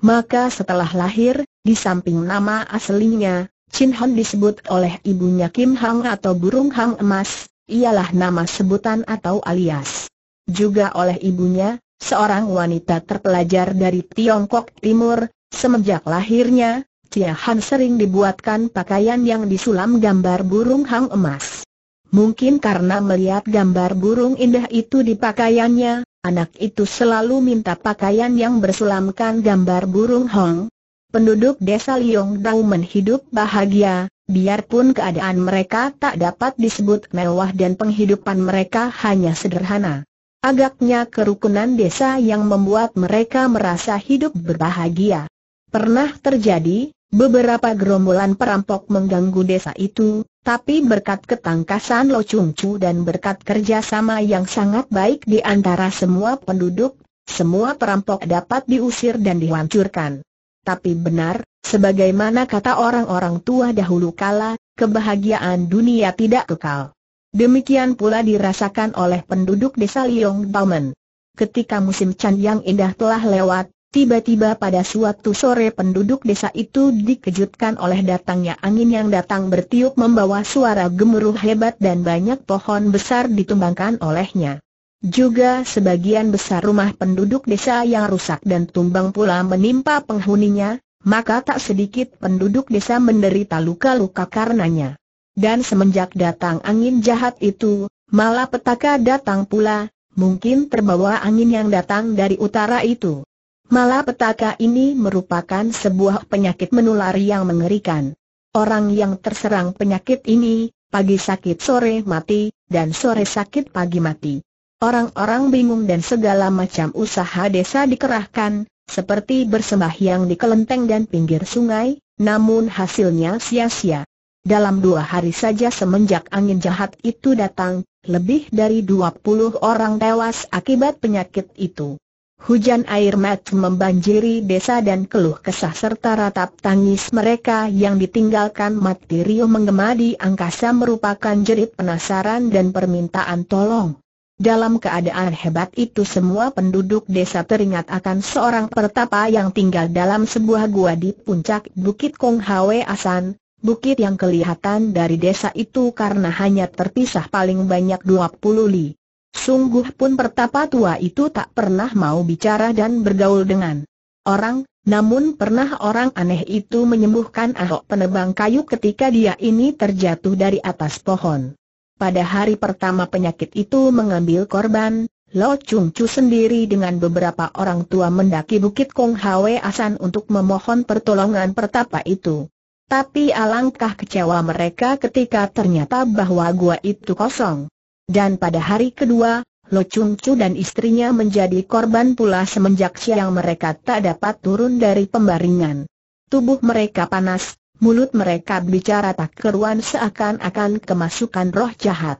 Maka setelah lahir, di samping nama aslinya, Chin Hon disebut oleh ibunya Kim Hang atau burung hang emas, ialah nama sebutan atau alias. Juga oleh ibunya, seorang wanita terpelajar dari Tiongkok Timur, semenjak lahirnya, Tia Han sering dibuatkan pakaian yang disulam gambar burung hang emas. Mungkin karena melihat gambar burung indah itu di pakaiannya, anak itu selalu minta pakaian yang bersulamkan gambar burung hong. Penduduk desa Liong Daumen hidup bahagia, biarpun keadaan mereka tak dapat disebut mewah dan penghidupan mereka hanya sederhana. Agaknya kerukunan desa yang membuat mereka merasa hidup berbahagia. Pernah terjadi, Beberapa gerombolan perampok mengganggu desa itu, tapi berkat ketangkasan Lo Chung Chu dan berkat kerjasama yang sangat baik di antara semua penduduk, semua perampok dapat diusir dan dihancurkan. Tapi benar, sebagaimana kata orang-orang tua dahulu kala, kebahagiaan dunia tidak kekal. Demikian pula dirasakan oleh penduduk desa Liong Baumen. Ketika musim Chan yang indah telah lewat, Tiba-tiba pada suatu sore penduduk desa itu dikejutkan oleh datangnya angin yang datang bertiup membawa suara gemuruh hebat dan banyak pohon besar ditumbangkan olehnya. Juga sebagian besar rumah penduduk desa yang rusak dan tumbang pula menimpa penghuninya, maka tak sedikit penduduk desa menderita luka-luka karenanya. Dan semenjak datang angin jahat itu, malah petaka datang pula, mungkin terbawa angin yang datang dari utara itu. Malapetaka ini merupakan sebuah penyakit menular yang mengerikan. Orang yang terserang penyakit ini, pagi sakit sore mati, dan sore sakit pagi mati. Orang-orang bingung dan segala macam usaha desa dikerahkan, seperti bersembahyang di kelenteng dan pinggir sungai, namun hasilnya sia-sia. Dalam dua hari saja semenjak angin jahat itu datang, lebih dari 20 orang tewas akibat penyakit itu. Hujan air mata membanjiri desa dan keluh kesah serta ratap tangis mereka yang ditinggalkan mati riuh menggema di angkasa merupakan jerit penasaran dan permintaan tolong. Dalam keadaan hebat itu semua penduduk desa teringat akan seorang pertapa yang tinggal dalam sebuah gua di puncak Bukit Kong Hwe Asan, bukit yang kelihatan dari desa itu karena hanya terpisah paling banyak 20 li sungguh pun pertapa tua itu tak pernah mau bicara dan bergaul dengan orang, namun pernah orang aneh itu menyembuhkan ahok penebang kayu ketika dia ini terjatuh dari atas pohon. Pada hari pertama penyakit itu mengambil korban, Lo Chung Chu sendiri dengan beberapa orang tua mendaki Bukit Kong Hwe Asan untuk memohon pertolongan pertapa itu. Tapi alangkah kecewa mereka ketika ternyata bahwa gua itu kosong. Dan pada hari kedua, Lo Chung Chu dan istrinya menjadi korban pula semenjak siang mereka tak dapat turun dari pembaringan. Tubuh mereka panas, mulut mereka bicara tak keruan seakan-akan kemasukan roh jahat.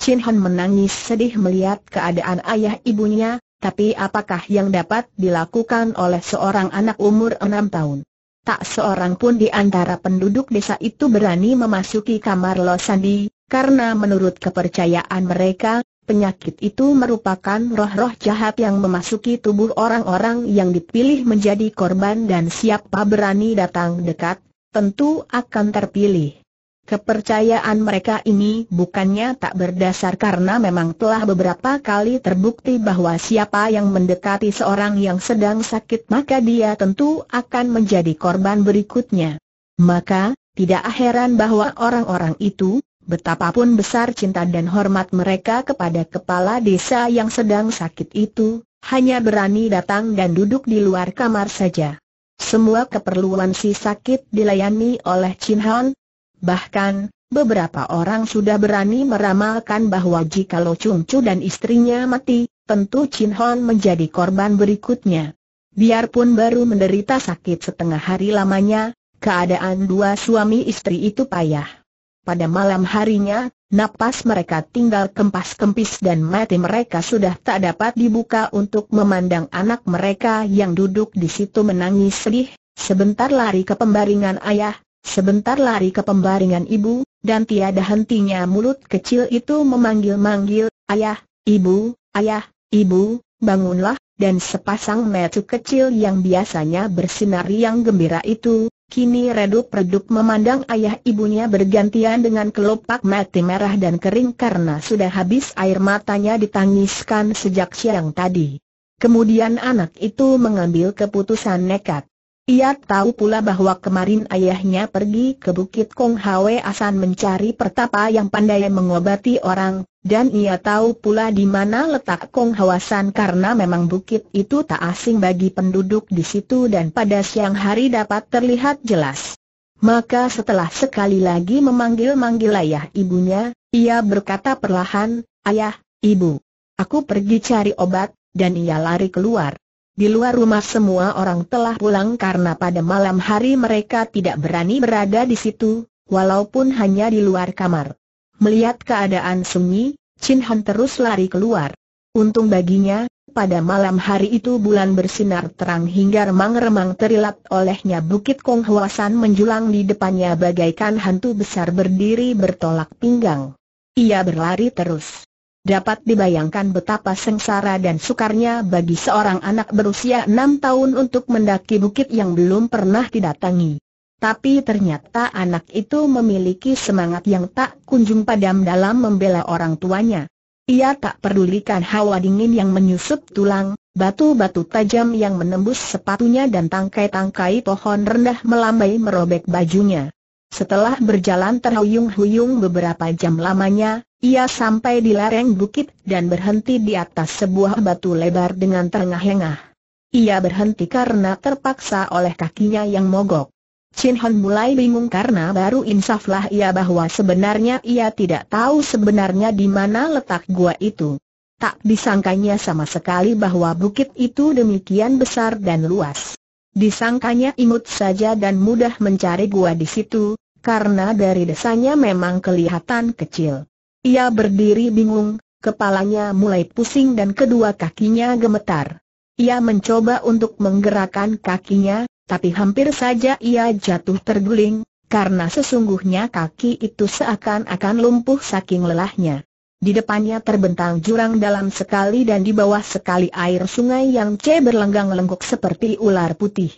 Chin Han menangis sedih melihat keadaan ayah ibunya, tapi apakah yang dapat dilakukan oleh seorang anak umur enam tahun? Tak seorang pun di antara penduduk desa itu berani memasuki kamar Lo Sandi, karena menurut kepercayaan mereka, penyakit itu merupakan roh-roh jahat yang memasuki tubuh orang-orang yang dipilih menjadi korban dan siapa berani datang dekat, tentu akan terpilih. Kepercayaan mereka ini bukannya tak berdasar karena memang telah beberapa kali terbukti bahwa siapa yang mendekati seorang yang sedang sakit maka dia tentu akan menjadi korban berikutnya. Maka, tidak heran bahwa orang-orang itu, Betapapun besar cinta dan hormat mereka kepada kepala desa yang sedang sakit itu, hanya berani datang dan duduk di luar kamar saja. Semua keperluan si sakit dilayani oleh Chin Han. Bahkan, beberapa orang sudah berani meramalkan bahwa jika Lo Chung Chu dan istrinya mati, tentu Chin Han menjadi korban berikutnya. Biarpun baru menderita sakit setengah hari lamanya, keadaan dua suami istri itu payah. Pada malam harinya, napas mereka tinggal kempas-kempis dan mati mereka sudah tak dapat dibuka untuk memandang anak mereka yang duduk di situ menangis sedih, sebentar lari ke pembaringan ayah, sebentar lari ke pembaringan ibu, dan tiada hentinya mulut kecil itu memanggil-manggil, ayah, ibu, ayah, ibu, bangunlah, dan sepasang mata kecil yang biasanya bersinar yang gembira itu, Kini redup redup memandang ayah ibunya bergantian dengan kelopak mati merah dan kering karena sudah habis air matanya ditangiskan sejak siang tadi. Kemudian anak itu mengambil keputusan nekat. Ia tahu pula bahwa kemarin ayahnya pergi ke Bukit Kong Hwe Asan mencari pertapa yang pandai mengobati orang, dan ia tahu pula di mana letak Kong Hawasan karena memang bukit itu tak asing bagi penduduk di situ dan pada siang hari dapat terlihat jelas. Maka setelah sekali lagi memanggil-manggil ayah ibunya, ia berkata perlahan, Ayah, Ibu, aku pergi cari obat, dan ia lari keluar. Di luar rumah semua orang telah pulang karena pada malam hari mereka tidak berani berada di situ, walaupun hanya di luar kamar. Melihat keadaan sunyi, Chin Han terus lari keluar. Untung baginya, pada malam hari itu bulan bersinar terang hingga remang-remang terilap olehnya Bukit Kong Huasan menjulang di depannya bagaikan hantu besar berdiri bertolak pinggang. Ia berlari terus. Dapat dibayangkan betapa sengsara dan sukarnya bagi seorang anak berusia enam tahun untuk mendaki bukit yang belum pernah didatangi. Tapi ternyata anak itu memiliki semangat yang tak kunjung padam dalam membela orang tuanya. Ia tak pedulikan hawa dingin yang menyusup tulang, batu-batu tajam yang menembus sepatunya dan tangkai-tangkai pohon rendah melambai merobek bajunya. Setelah berjalan terhuyung-huyung beberapa jam lamanya, ia sampai di lereng bukit dan berhenti di atas sebuah batu lebar dengan terengah-engah. Ia berhenti karena terpaksa oleh kakinya yang mogok. Chin Hon mulai bingung karena baru insaflah ia bahwa sebenarnya ia tidak tahu sebenarnya di mana letak gua itu. Tak disangkanya sama sekali bahwa bukit itu demikian besar dan luas. Disangkanya imut saja dan mudah mencari gua di situ, karena dari desanya memang kelihatan kecil. Ia berdiri bingung, kepalanya mulai pusing dan kedua kakinya gemetar. Ia mencoba untuk menggerakkan kakinya, tapi hampir saja ia jatuh terguling, karena sesungguhnya kaki itu seakan-akan lumpuh saking lelahnya. Di depannya terbentang jurang dalam sekali dan di bawah sekali air sungai yang C berlenggang-lenggok seperti ular putih.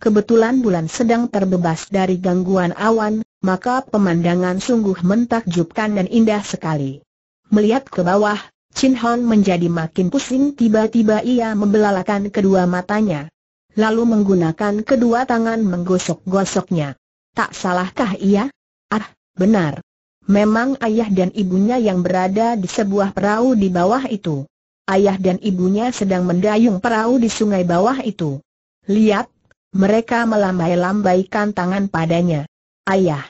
Kebetulan bulan sedang terbebas dari gangguan awan, maka pemandangan sungguh mentakjubkan dan indah sekali. Melihat ke bawah, Chin Hon menjadi makin pusing tiba-tiba ia membelalakan kedua matanya lalu menggunakan kedua tangan menggosok-gosoknya. Tak salahkah ia? Ah, benar. Memang ayah dan ibunya yang berada di sebuah perahu di bawah itu. Ayah dan ibunya sedang mendayung perahu di sungai bawah itu. Lihat, mereka melambai-lambaikan tangan padanya. Ayah,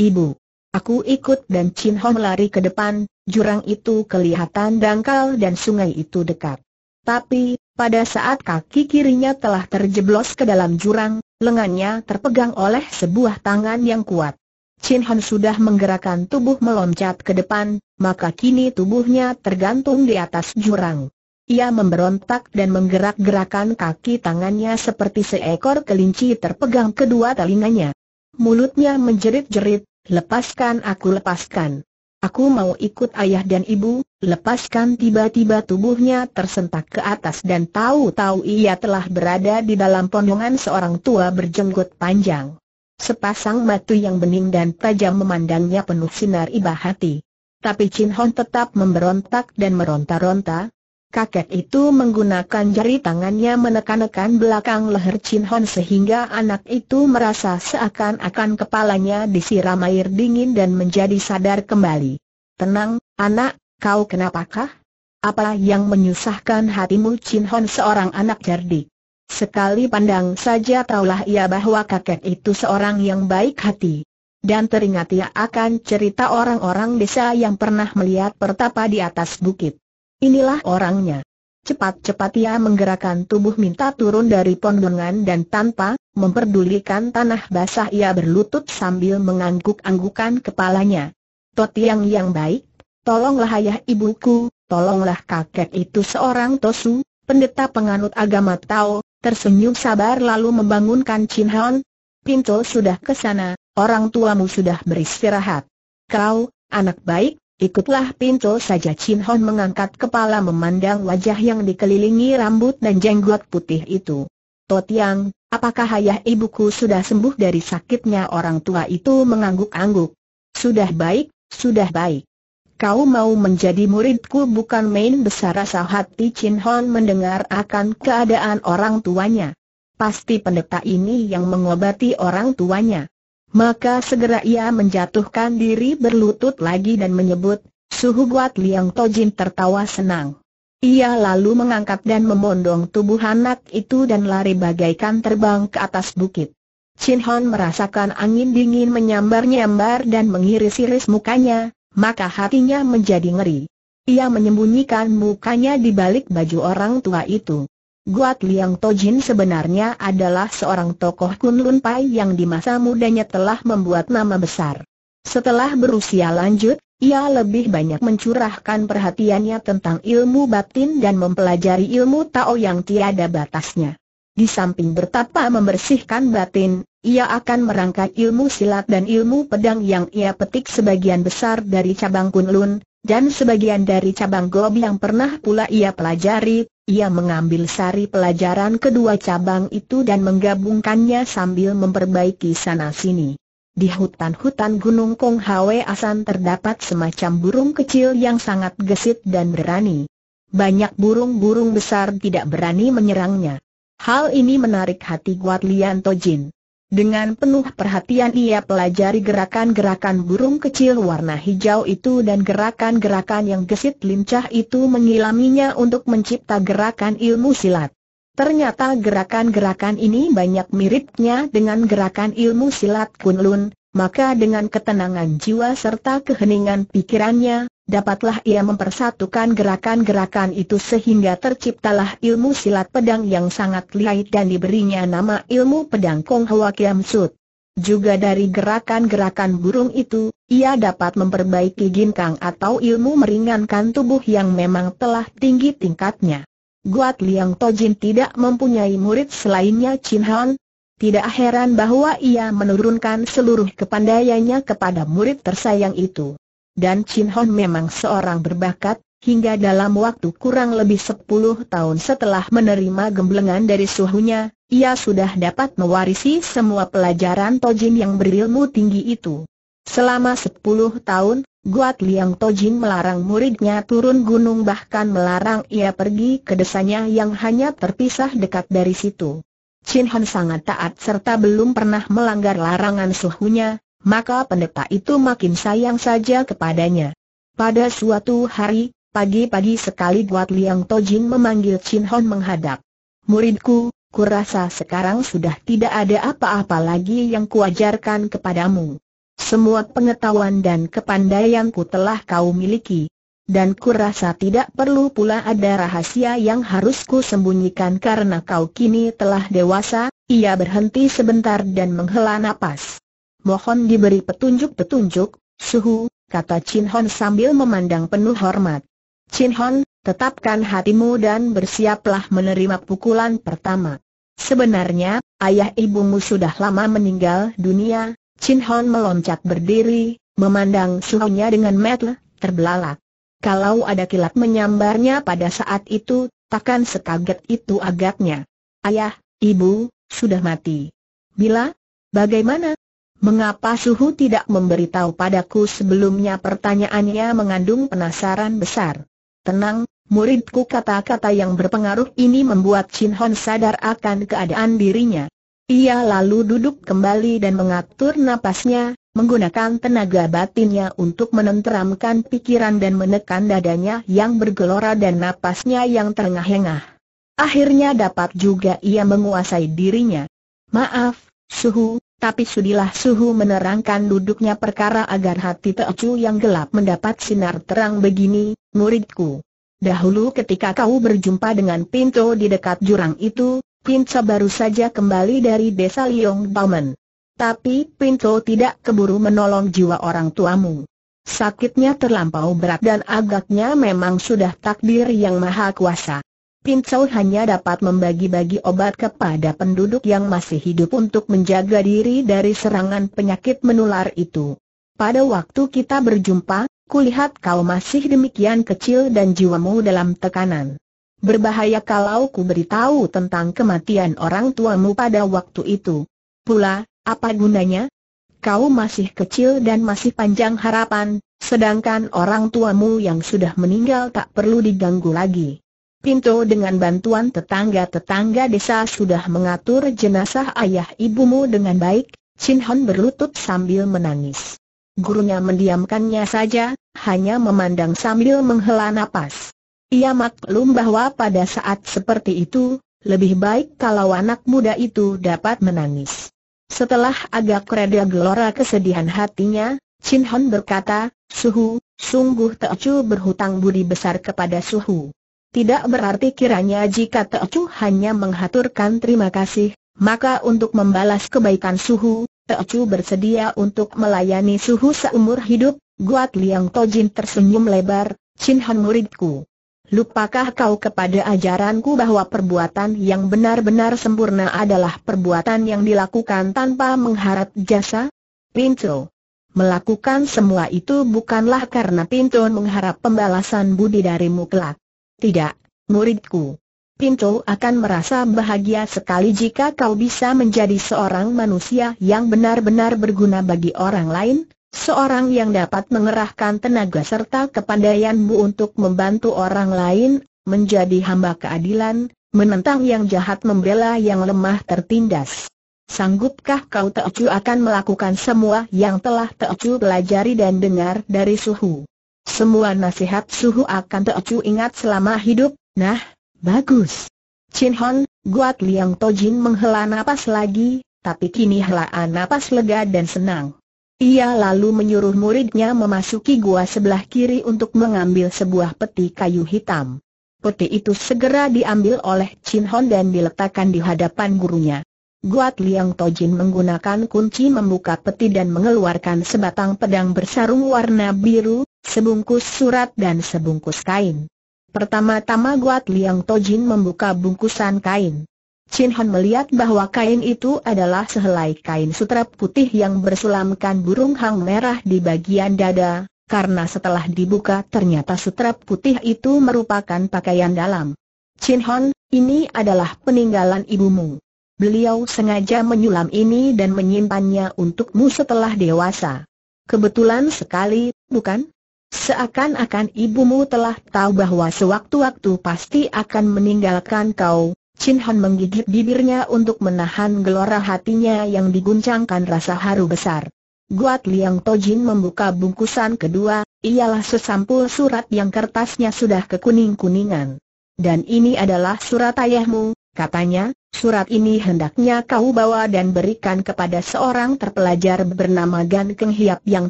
ibu, aku ikut dan Chin Ho lari ke depan, jurang itu kelihatan dangkal dan sungai itu dekat. Tapi, pada saat kaki kirinya telah terjeblos ke dalam jurang, lengannya terpegang oleh sebuah tangan yang kuat. Chin Han sudah menggerakkan tubuh meloncat ke depan, maka kini tubuhnya tergantung di atas jurang. Ia memberontak dan menggerak-gerakan kaki tangannya seperti seekor kelinci terpegang kedua telinganya. Mulutnya menjerit-jerit, lepaskan aku lepaskan. Aku mau ikut ayah dan ibu, lepaskan tiba-tiba tubuhnya tersentak ke atas dan tahu-tahu ia telah berada di dalam pondongan seorang tua berjenggot panjang. Sepasang mata yang bening dan tajam memandangnya penuh sinar iba hati. Tapi Chin Hon tetap memberontak dan meronta-ronta, Kakek itu menggunakan jari tangannya menekan-nekan belakang leher Chin Hon sehingga anak itu merasa seakan-akan kepalanya disiram air dingin dan menjadi sadar kembali. Tenang, anak, kau kenapakah? Apa yang menyusahkan hatimu Chin Hon seorang anak cerdik? Sekali pandang saja taulah ia bahwa kakek itu seorang yang baik hati. Dan teringat ia akan cerita orang-orang desa yang pernah melihat pertapa di atas bukit. Inilah orangnya. Cepat-cepat ia menggerakkan tubuh minta turun dari pondongan dan tanpa memperdulikan tanah basah ia berlutut sambil mengangguk-anggukan kepalanya. Totiang yang baik, tolonglah ayah ibuku, tolonglah kakek itu seorang tosu, pendeta penganut agama Tao, tersenyum sabar lalu membangunkan Chin Hon. Pinto sudah ke sana, orang tuamu sudah beristirahat. Kau, anak baik, Ikutlah pintu saja Chin Hon mengangkat kepala memandang wajah yang dikelilingi rambut dan jenggot putih itu. Totiang, apakah ayah ibuku sudah sembuh dari sakitnya orang tua itu mengangguk-angguk? Sudah baik, sudah baik. Kau mau menjadi muridku bukan main besar rasa hati Chin Hon mendengar akan keadaan orang tuanya. Pasti pendeta ini yang mengobati orang tuanya. Maka segera ia menjatuhkan diri berlutut lagi dan menyebut, Suhu Guat Liang Tojin tertawa senang. Ia lalu mengangkat dan memondong tubuh anak itu dan lari bagaikan terbang ke atas bukit. Chin Hon merasakan angin dingin menyambar-nyambar dan mengiris-iris mukanya, maka hatinya menjadi ngeri. Ia menyembunyikan mukanya di balik baju orang tua itu. Guat Liang Tojin sebenarnya adalah seorang tokoh Kunlun Pai yang di masa mudanya telah membuat nama besar. Setelah berusia lanjut, ia lebih banyak mencurahkan perhatiannya tentang ilmu batin dan mempelajari ilmu Tao yang tiada batasnya. Di samping bertapa membersihkan batin, ia akan merangkai ilmu silat dan ilmu pedang yang ia petik sebagian besar dari cabang Kunlun, dan sebagian dari cabang gob yang pernah pula ia pelajari, ia mengambil sari pelajaran kedua cabang itu dan menggabungkannya sambil memperbaiki sana-sini. Di hutan-hutan Gunung Kong Hwe Asan terdapat semacam burung kecil yang sangat gesit dan berani. Banyak burung-burung besar tidak berani menyerangnya. Hal ini menarik hati Guat Lian Tojin. Dengan penuh perhatian ia pelajari gerakan-gerakan burung kecil warna hijau itu dan gerakan-gerakan yang gesit lincah itu mengilaminya untuk mencipta gerakan ilmu silat. Ternyata gerakan-gerakan ini banyak miripnya dengan gerakan ilmu silat kunlun, maka dengan ketenangan jiwa serta keheningan pikirannya, dapatlah ia mempersatukan gerakan-gerakan itu sehingga terciptalah ilmu silat pedang yang sangat lihai dan diberinya nama ilmu pedang Kong Hwa Kiam Sut. Juga dari gerakan-gerakan burung itu, ia dapat memperbaiki ginkang atau ilmu meringankan tubuh yang memang telah tinggi tingkatnya. Guat Liang Tojin tidak mempunyai murid selainnya Chin Han, tidak heran bahwa ia menurunkan seluruh kepandaiannya kepada murid tersayang itu. Dan Chin Hon memang seorang berbakat, hingga dalam waktu kurang lebih 10 tahun setelah menerima gemblengan dari suhunya, ia sudah dapat mewarisi semua pelajaran Tojin yang berilmu tinggi itu. Selama 10 tahun, Guat Liang Tojin melarang muridnya turun gunung bahkan melarang ia pergi ke desanya yang hanya terpisah dekat dari situ. Chin Hon sangat taat serta belum pernah melanggar larangan suhunya, maka pendeta itu makin sayang saja kepadanya. Pada suatu hari, pagi-pagi sekali buat Liang Tojin memanggil Chin Hon menghadap. Muridku, kurasa sekarang sudah tidak ada apa-apa lagi yang kuajarkan kepadamu. Semua pengetahuan dan kepandaianku telah kau miliki. Dan kurasa tidak perlu pula ada rahasia yang harus ku sembunyikan karena kau kini telah dewasa, ia berhenti sebentar dan menghela nafas mohon diberi petunjuk-petunjuk, suhu, kata Chin Hon sambil memandang penuh hormat. Chin Hon, tetapkan hatimu dan bersiaplah menerima pukulan pertama. Sebenarnya, ayah ibumu sudah lama meninggal dunia, Chin Hon meloncat berdiri, memandang suhunya dengan metel, terbelalak. Kalau ada kilat menyambarnya pada saat itu, takkan sekaget itu agaknya. Ayah, ibu, sudah mati. Bila? Bagaimana? Mengapa Suhu tidak memberitahu padaku sebelumnya pertanyaannya mengandung penasaran besar. Tenang, muridku kata-kata yang berpengaruh ini membuat Chin Hon sadar akan keadaan dirinya. Ia lalu duduk kembali dan mengatur napasnya, menggunakan tenaga batinnya untuk menenteramkan pikiran dan menekan dadanya yang bergelora dan napasnya yang terengah-engah. Akhirnya dapat juga ia menguasai dirinya. Maaf, Suhu, tapi sudilah Suhu menerangkan duduknya perkara agar hati Teocu yang gelap mendapat sinar terang begini, muridku. Dahulu ketika kau berjumpa dengan Pinto di dekat jurang itu, Pinto baru saja kembali dari desa Liong Baumen. Tapi Pinto tidak keburu menolong jiwa orang tuamu. Sakitnya terlampau berat dan agaknya memang sudah takdir yang maha kuasa. Pincau hanya dapat membagi-bagi obat kepada penduduk yang masih hidup untuk menjaga diri dari serangan penyakit menular itu. Pada waktu kita berjumpa, kulihat kau masih demikian kecil dan jiwamu dalam tekanan. Berbahaya kalau ku beritahu tentang kematian orang tuamu pada waktu itu. Pula, apa gunanya? Kau masih kecil dan masih panjang harapan, sedangkan orang tuamu yang sudah meninggal tak perlu diganggu lagi. Pinto dengan bantuan tetangga-tetangga desa sudah mengatur jenazah ayah ibumu dengan baik, Chin Hon berlutut sambil menangis. Gurunya mendiamkannya saja, hanya memandang sambil menghela napas. Ia maklum bahwa pada saat seperti itu, lebih baik kalau anak muda itu dapat menangis. Setelah agak reda gelora kesedihan hatinya, Chin Hon berkata, Suhu, sungguh Teocu berhutang budi besar kepada Suhu. Tidak berarti kiranya jika Teocu hanya menghaturkan terima kasih, maka untuk membalas kebaikan Suhu, Teocu bersedia untuk melayani Suhu seumur hidup, Guat Liang Tojin tersenyum lebar, Chin Han muridku. Lupakah kau kepada ajaranku bahwa perbuatan yang benar-benar sempurna adalah perbuatan yang dilakukan tanpa mengharap jasa? Pinto. Melakukan semua itu bukanlah karena Pinto mengharap pembalasan budi darimu kelak. Tidak, muridku. Pinto akan merasa bahagia sekali jika kau bisa menjadi seorang manusia yang benar-benar berguna bagi orang lain, seorang yang dapat mengerahkan tenaga serta kepandaianmu untuk membantu orang lain, menjadi hamba keadilan, menentang yang jahat membela yang lemah tertindas. Sanggupkah kau Teocu akan melakukan semua yang telah Teocu pelajari dan dengar dari suhu? Semua nasihat suhu akan Teocu ingat selama hidup, nah, bagus. Chin Hon, Guat Liang Tojin menghela napas lagi, tapi kini helaan napas lega dan senang. Ia lalu menyuruh muridnya memasuki gua sebelah kiri untuk mengambil sebuah peti kayu hitam. Peti itu segera diambil oleh Chin Hon dan diletakkan di hadapan gurunya. Guat Liang Tojin menggunakan kunci membuka peti dan mengeluarkan sebatang pedang bersarung warna biru, sebungkus surat dan sebungkus kain. Pertama-tama Guat Liang Tojin membuka bungkusan kain. Chin Han melihat bahwa kain itu adalah sehelai kain sutra putih yang bersulamkan burung hang merah di bagian dada, karena setelah dibuka ternyata sutra putih itu merupakan pakaian dalam. Chin Han, ini adalah peninggalan ibumu. Beliau sengaja menyulam ini dan menyimpannya untukmu setelah dewasa. Kebetulan sekali, bukan? Seakan-akan ibumu telah tahu bahwa sewaktu-waktu pasti akan meninggalkan kau. Chin Han menggigit bibirnya untuk menahan gelora hatinya yang diguncangkan rasa haru besar. Guat Liang Tojin membuka bungkusan kedua, ialah sesampul surat yang kertasnya sudah kekuning-kuningan. Dan ini adalah surat ayahmu, katanya, surat ini hendaknya kau bawa dan berikan kepada seorang terpelajar bernama Gan Keng Hiap yang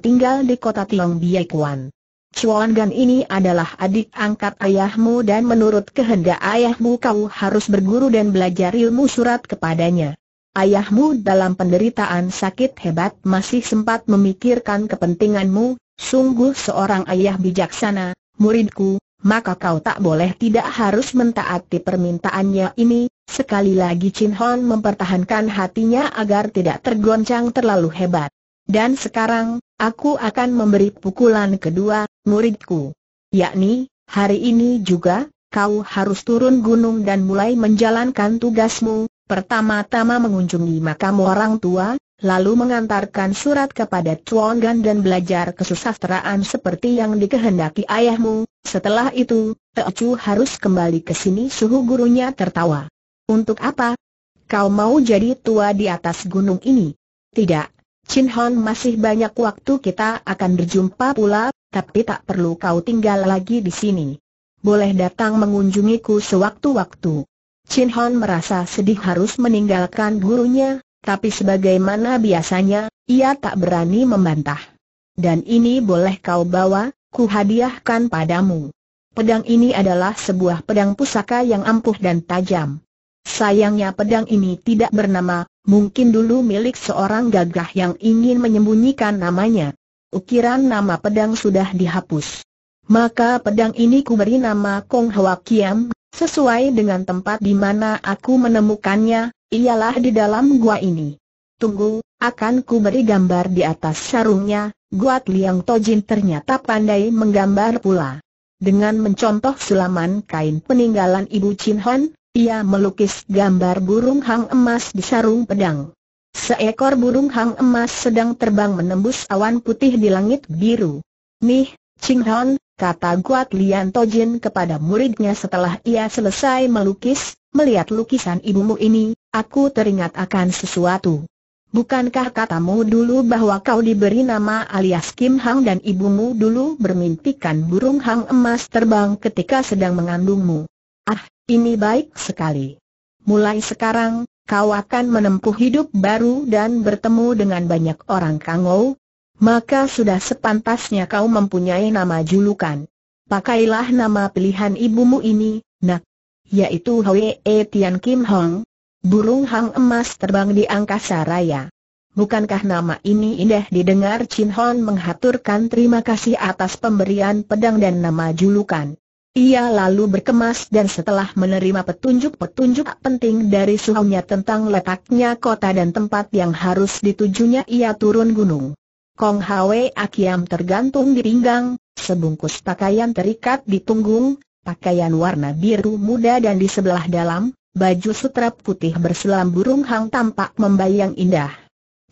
tinggal di kota Tiong Biekuan. Chuan Gan ini adalah adik angkat ayahmu dan menurut kehendak ayahmu kau harus berguru dan belajar ilmu surat kepadanya. Ayahmu dalam penderitaan sakit hebat masih sempat memikirkan kepentinganmu, sungguh seorang ayah bijaksana, muridku, maka kau tak boleh tidak harus mentaati permintaannya ini. Sekali lagi Chin Hon mempertahankan hatinya agar tidak tergoncang terlalu hebat. Dan sekarang, aku akan memberi pukulan kedua, muridku. Yakni, hari ini juga, kau harus turun gunung dan mulai menjalankan tugasmu, pertama-tama mengunjungi makam orang tua, lalu mengantarkan surat kepada Gan dan belajar kesusastraan seperti yang dikehendaki ayahmu, setelah itu, Teocu harus kembali ke sini suhu gurunya tertawa. Untuk apa? Kau mau jadi tua di atas gunung ini? Tidak, Chin Hon masih banyak waktu kita akan berjumpa pula, tapi tak perlu kau tinggal lagi di sini. Boleh datang mengunjungiku sewaktu-waktu. Chin Hon merasa sedih harus meninggalkan gurunya, tapi sebagaimana biasanya, ia tak berani membantah. Dan ini boleh kau bawa, ku hadiahkan padamu. Pedang ini adalah sebuah pedang pusaka yang ampuh dan tajam. Sayangnya pedang ini tidak bernama, mungkin dulu milik seorang gagah yang ingin menyembunyikan namanya. Ukiran nama pedang sudah dihapus. Maka pedang ini kuberi nama Kong Hwa Kiam, sesuai dengan tempat di mana aku menemukannya, ialah di dalam gua ini. Tunggu, akan kuberi gambar di atas sarungnya, Guat Liang Tojin ternyata pandai menggambar pula. Dengan mencontoh sulaman kain peninggalan Ibu Chin Hon, ia melukis gambar burung hang emas di sarung pedang. Seekor burung hang emas sedang terbang menembus awan putih di langit biru. Nih, Ching Hon, kata Guat Lian Tojin kepada muridnya setelah ia selesai melukis, melihat lukisan ibumu ini, aku teringat akan sesuatu. Bukankah katamu dulu bahwa kau diberi nama alias Kim Hang dan ibumu dulu bermimpikan burung hang emas terbang ketika sedang mengandungmu? Ah, ini baik sekali. Mulai sekarang, kau akan menempuh hidup baru dan bertemu dengan banyak orang kangou. Maka sudah sepantasnya kau mempunyai nama julukan. Pakailah nama pilihan ibumu ini, nak. Yaitu Hwee Tian Kim Hong. Burung hang emas terbang di angkasa raya. Bukankah nama ini indah didengar Chin Hon menghaturkan terima kasih atas pemberian pedang dan nama julukan. Ia lalu berkemas dan setelah menerima petunjuk-petunjuk penting dari suhunya tentang letaknya kota dan tempat yang harus ditujunya ia turun gunung. Kong Hwe Akiam tergantung di pinggang, sebungkus pakaian terikat di punggung, pakaian warna biru muda dan di sebelah dalam, baju sutra putih berselam burung hang tampak membayang indah.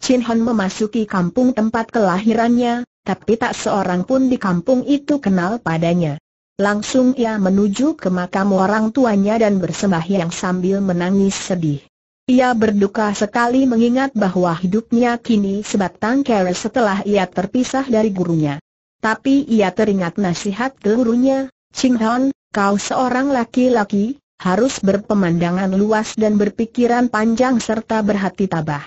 Chin Hon memasuki kampung tempat kelahirannya, tapi tak seorang pun di kampung itu kenal padanya. Langsung ia menuju ke makam orang tuanya dan bersembahyang sambil menangis sedih. Ia berduka sekali mengingat bahwa hidupnya kini sebatang kara setelah ia terpisah dari gurunya. Tapi ia teringat nasihat gurunya, Ching Hon, kau seorang laki-laki, harus berpemandangan luas dan berpikiran panjang serta berhati tabah.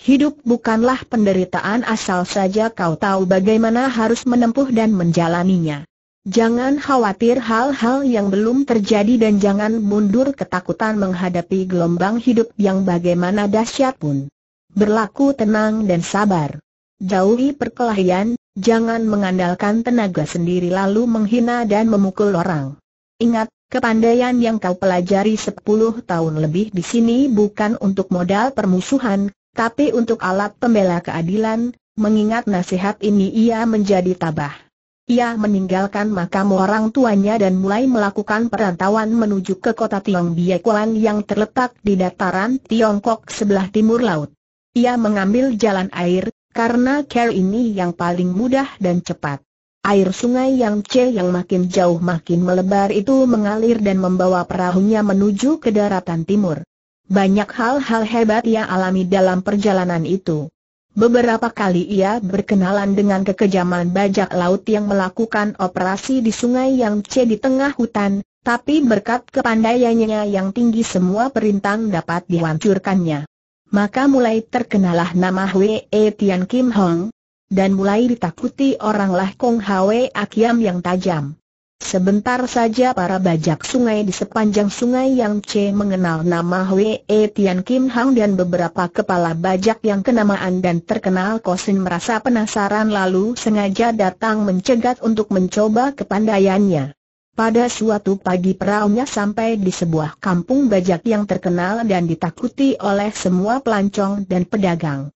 Hidup bukanlah penderitaan asal saja kau tahu bagaimana harus menempuh dan menjalaninya. Jangan khawatir hal-hal yang belum terjadi dan jangan mundur ketakutan menghadapi gelombang hidup yang bagaimana dahsyat pun. Berlaku tenang dan sabar. Jauhi perkelahian, jangan mengandalkan tenaga sendiri lalu menghina dan memukul orang. Ingat, kepandaian yang kau pelajari sepuluh tahun lebih di sini bukan untuk modal permusuhan, tapi untuk alat pembela keadilan, mengingat nasihat ini ia menjadi tabah. Ia meninggalkan makam orang tuanya dan mulai melakukan perantauan menuju ke kota Tiong Biekuan yang terletak di dataran Tiongkok sebelah timur laut. Ia mengambil jalan air, karena care ini yang paling mudah dan cepat. Air sungai yang C yang makin jauh makin melebar itu mengalir dan membawa perahunya menuju ke daratan timur. Banyak hal-hal hebat yang alami dalam perjalanan itu. Beberapa kali ia berkenalan dengan kekejaman bajak laut yang melakukan operasi di sungai yang C di tengah hutan, tapi berkat kepandaiannya yang tinggi semua perintang dapat dihancurkannya. Maka mulai terkenalah nama Hwe e Tian Kim Hong, dan mulai ditakuti oranglah Kong Hwe Akiam yang tajam. Sebentar saja para bajak sungai di sepanjang sungai Yang C mengenal nama Hwee Tian Kim Hang dan beberapa kepala bajak yang kenamaan dan terkenal Kosin merasa penasaran lalu sengaja datang mencegat untuk mencoba kepandaiannya. Pada suatu pagi peraunya sampai di sebuah kampung bajak yang terkenal dan ditakuti oleh semua pelancong dan pedagang.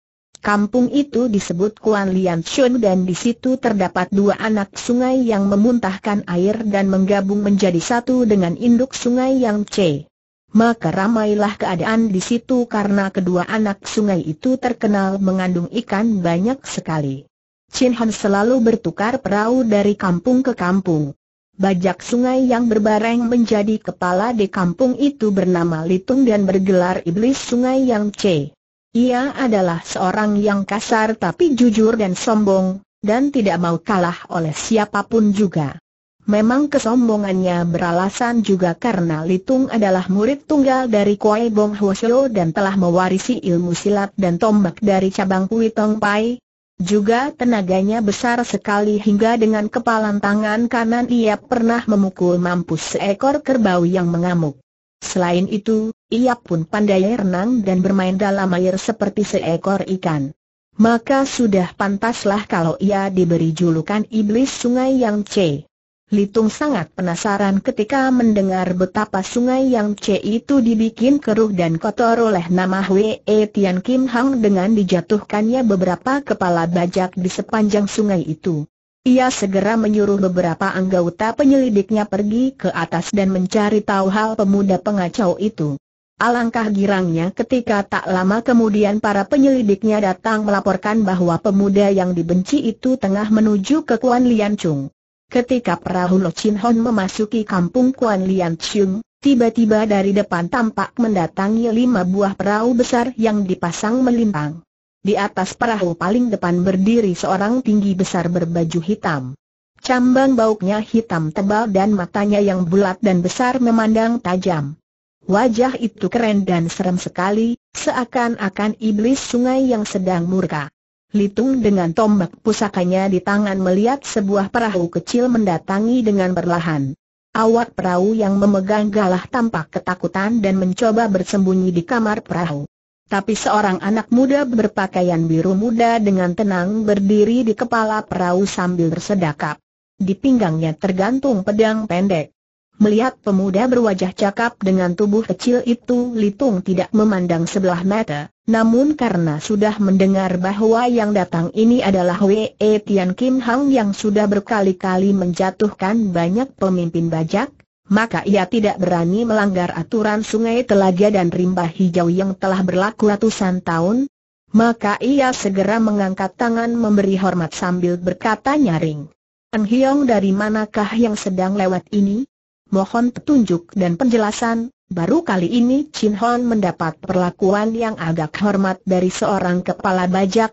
Kampung itu disebut Kuan Lian Chun dan di situ terdapat dua anak sungai yang memuntahkan air dan menggabung menjadi satu dengan induk sungai yang C. Maka ramailah keadaan di situ karena kedua anak sungai itu terkenal mengandung ikan banyak sekali. Chin Han selalu bertukar perahu dari kampung ke kampung. Bajak sungai yang berbareng menjadi kepala di kampung itu bernama Litung dan bergelar Iblis Sungai Yang Che. Ia adalah seorang yang kasar tapi jujur dan sombong, dan tidak mau kalah oleh siapapun juga. Memang kesombongannya beralasan juga karena Litung adalah murid tunggal dari Kuai Bong Hwasyo dan telah mewarisi ilmu silat dan tombak dari cabang Kui Tong Pai. Juga tenaganya besar sekali hingga dengan kepalan tangan kanan ia pernah memukul mampus seekor kerbau yang mengamuk. Selain itu, ia pun pandai renang dan bermain dalam air seperti seekor ikan. Maka sudah pantaslah kalau ia diberi julukan Iblis Sungai Yang C. Litung sangat penasaran ketika mendengar betapa sungai Yang C itu dibikin keruh dan kotor oleh nama Hwe e Tian Kim Hang dengan dijatuhkannya beberapa kepala bajak di sepanjang sungai itu. Ia segera menyuruh beberapa anggota penyelidiknya pergi ke atas dan mencari tahu hal pemuda pengacau itu. Alangkah girangnya ketika tak lama kemudian para penyelidiknya datang melaporkan bahwa pemuda yang dibenci itu tengah menuju ke Kuan Lian Chung. Ketika perahu Lo Chin Hon memasuki kampung Kuan Lian Chung, tiba-tiba dari depan tampak mendatangi lima buah perahu besar yang dipasang melintang. Di atas perahu paling depan berdiri seorang tinggi besar berbaju hitam. Cambang bauknya hitam tebal dan matanya yang bulat dan besar memandang tajam. Wajah itu keren dan serem sekali, seakan-akan iblis sungai yang sedang murka. Litung dengan tombak pusakanya di tangan melihat sebuah perahu kecil mendatangi dengan perlahan. Awak perahu yang memegang galah tampak ketakutan dan mencoba bersembunyi di kamar perahu. Tapi seorang anak muda berpakaian biru muda dengan tenang berdiri di kepala perahu sambil bersedekap. Di pinggangnya tergantung pedang pendek. Melihat pemuda berwajah cakap dengan tubuh kecil itu Litung tidak memandang sebelah mata, namun karena sudah mendengar bahwa yang datang ini adalah Wei Tian Kim Hang yang sudah berkali-kali menjatuhkan banyak pemimpin bajak, maka ia tidak berani melanggar aturan sungai telaga dan rimba hijau yang telah berlaku ratusan tahun, maka ia segera mengangkat tangan memberi hormat sambil berkata nyaring. An Hiong dari manakah yang sedang lewat ini? Mohon petunjuk dan penjelasan, baru kali ini Chin Hon mendapat perlakuan yang agak hormat dari seorang kepala bajak,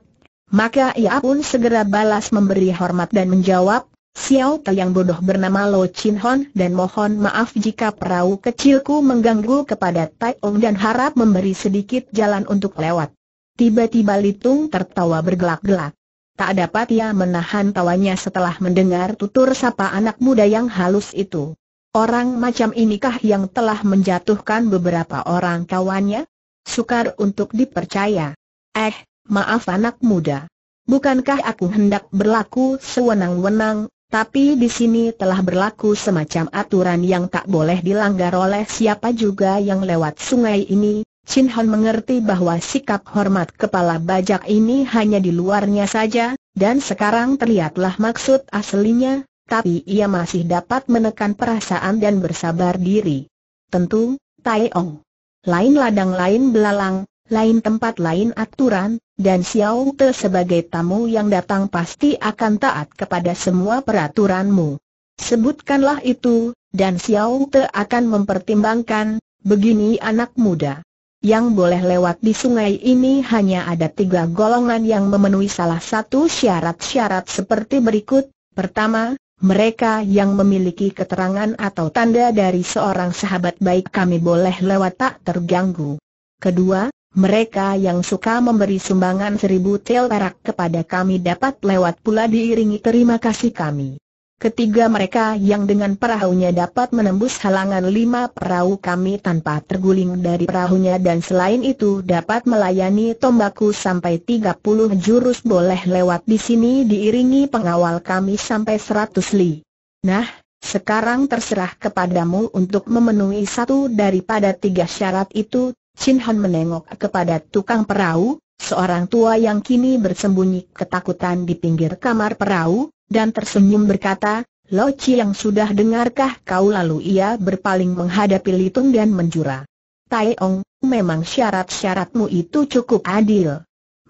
maka ia pun segera balas memberi hormat dan menjawab, Xiao Te yang bodoh bernama Lo Chin Hon dan mohon maaf jika perahu kecilku mengganggu kepada Tai Ong dan harap memberi sedikit jalan untuk lewat. Tiba-tiba Litung tertawa bergelak-gelak. Tak dapat ia menahan tawanya setelah mendengar tutur sapa anak muda yang halus itu. Orang macam inikah yang telah menjatuhkan beberapa orang kawannya? Sukar untuk dipercaya. Eh, maaf anak muda. Bukankah aku hendak berlaku sewenang-wenang, tapi di sini telah berlaku semacam aturan yang tak boleh dilanggar oleh siapa juga yang lewat sungai ini. Chin Hon mengerti bahwa sikap hormat kepala bajak ini hanya di luarnya saja, dan sekarang terlihatlah maksud aslinya, tapi ia masih dapat menekan perasaan dan bersabar diri. Tentu, Taiong. Lain ladang lain belalang, lain tempat lain aturan, dan Xiao Te sebagai tamu yang datang pasti akan taat kepada semua peraturanmu. Sebutkanlah itu, dan Xiao Te akan mempertimbangkan, begini anak muda. Yang boleh lewat di sungai ini hanya ada tiga golongan yang memenuhi salah satu syarat-syarat seperti berikut. Pertama, mereka yang memiliki keterangan atau tanda dari seorang sahabat baik kami boleh lewat tak terganggu. Kedua, mereka yang suka memberi sumbangan seribu tel perak kepada kami dapat lewat pula diiringi terima kasih kami. Ketiga mereka yang dengan perahunya dapat menembus halangan lima perahu kami tanpa terguling dari perahunya dan selain itu dapat melayani tombaku sampai tiga puluh jurus boleh lewat di sini diiringi pengawal kami sampai seratus li. Nah, sekarang terserah kepadamu untuk memenuhi satu daripada tiga syarat itu Chin Han menengok kepada tukang perahu, seorang tua yang kini bersembunyi ketakutan di pinggir kamar perahu, dan tersenyum berkata, Lo Chi yang sudah dengarkah kau lalu ia berpaling menghadapi Litung dan menjura. Tai Ong, memang syarat-syaratmu itu cukup adil.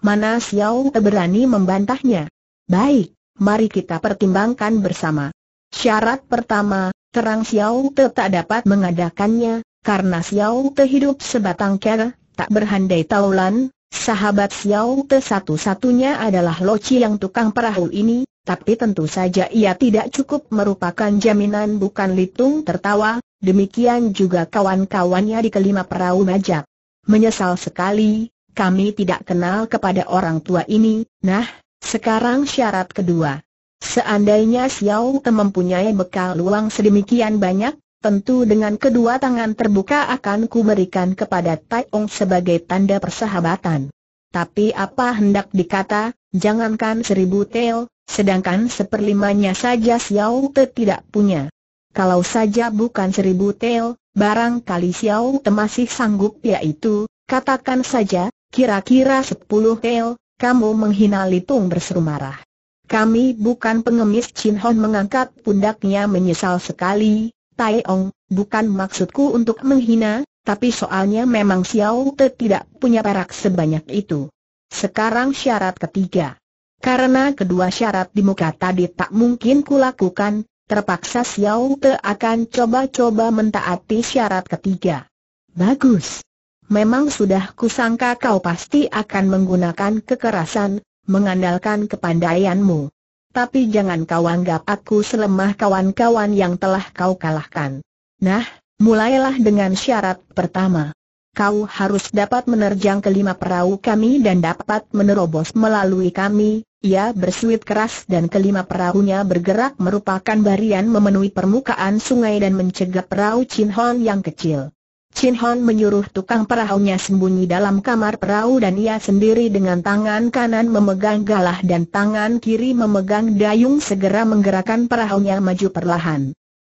Mana Xiao berani membantahnya? Baik, mari kita pertimbangkan bersama. Syarat pertama, terang Xiao Te tak dapat mengadakannya, karena Xiao Te hidup sebatang kera, tak berhandai taulan, sahabat Xiao Te satu-satunya adalah Chi yang tukang perahu ini, tapi tentu saja ia tidak cukup merupakan jaminan bukan litung tertawa, demikian juga kawan-kawannya di kelima perahu majak. Menyesal sekali, kami tidak kenal kepada orang tua ini, nah, sekarang syarat kedua. Seandainya Xiao Te mempunyai bekal luang sedemikian banyak, tentu dengan kedua tangan terbuka akan kuberikan kepada Tai Ong sebagai tanda persahabatan. Tapi apa hendak dikata, jangankan seribu tel, sedangkan seperlimanya saja Xiao Te tidak punya. Kalau saja bukan seribu tel, barangkali Xiao Te masih sanggup yaitu, katakan saja, kira-kira sepuluh tel, kamu menghina Litung berseru marah. Kami bukan pengemis Chin Hon mengangkat pundaknya menyesal sekali, Tai Ong, bukan maksudku untuk menghina, tapi soalnya memang Xiao Te tidak punya perak sebanyak itu. Sekarang syarat ketiga. Karena kedua syarat di muka tadi tak mungkin kulakukan, terpaksa Xiao Te akan coba-coba mentaati syarat ketiga. Bagus. Memang sudah kusangka kau pasti akan menggunakan kekerasan, mengandalkan kepandaianmu tapi jangan kau anggap aku selemah kawan-kawan yang telah kau kalahkan. Nah, mulailah dengan syarat pertama. Kau harus dapat menerjang kelima perahu kami dan dapat menerobos melalui kami, ia bersuit keras dan kelima perahunya bergerak merupakan barian memenuhi permukaan sungai dan mencegah perahu Chin Hon yang kecil. Chin Hon menyuruh tukang perahunya sembunyi dalam kamar perahu dan ia sendiri dengan tangan kanan memegang galah dan tangan kiri memegang dayung segera menggerakkan perahunya maju perlahan.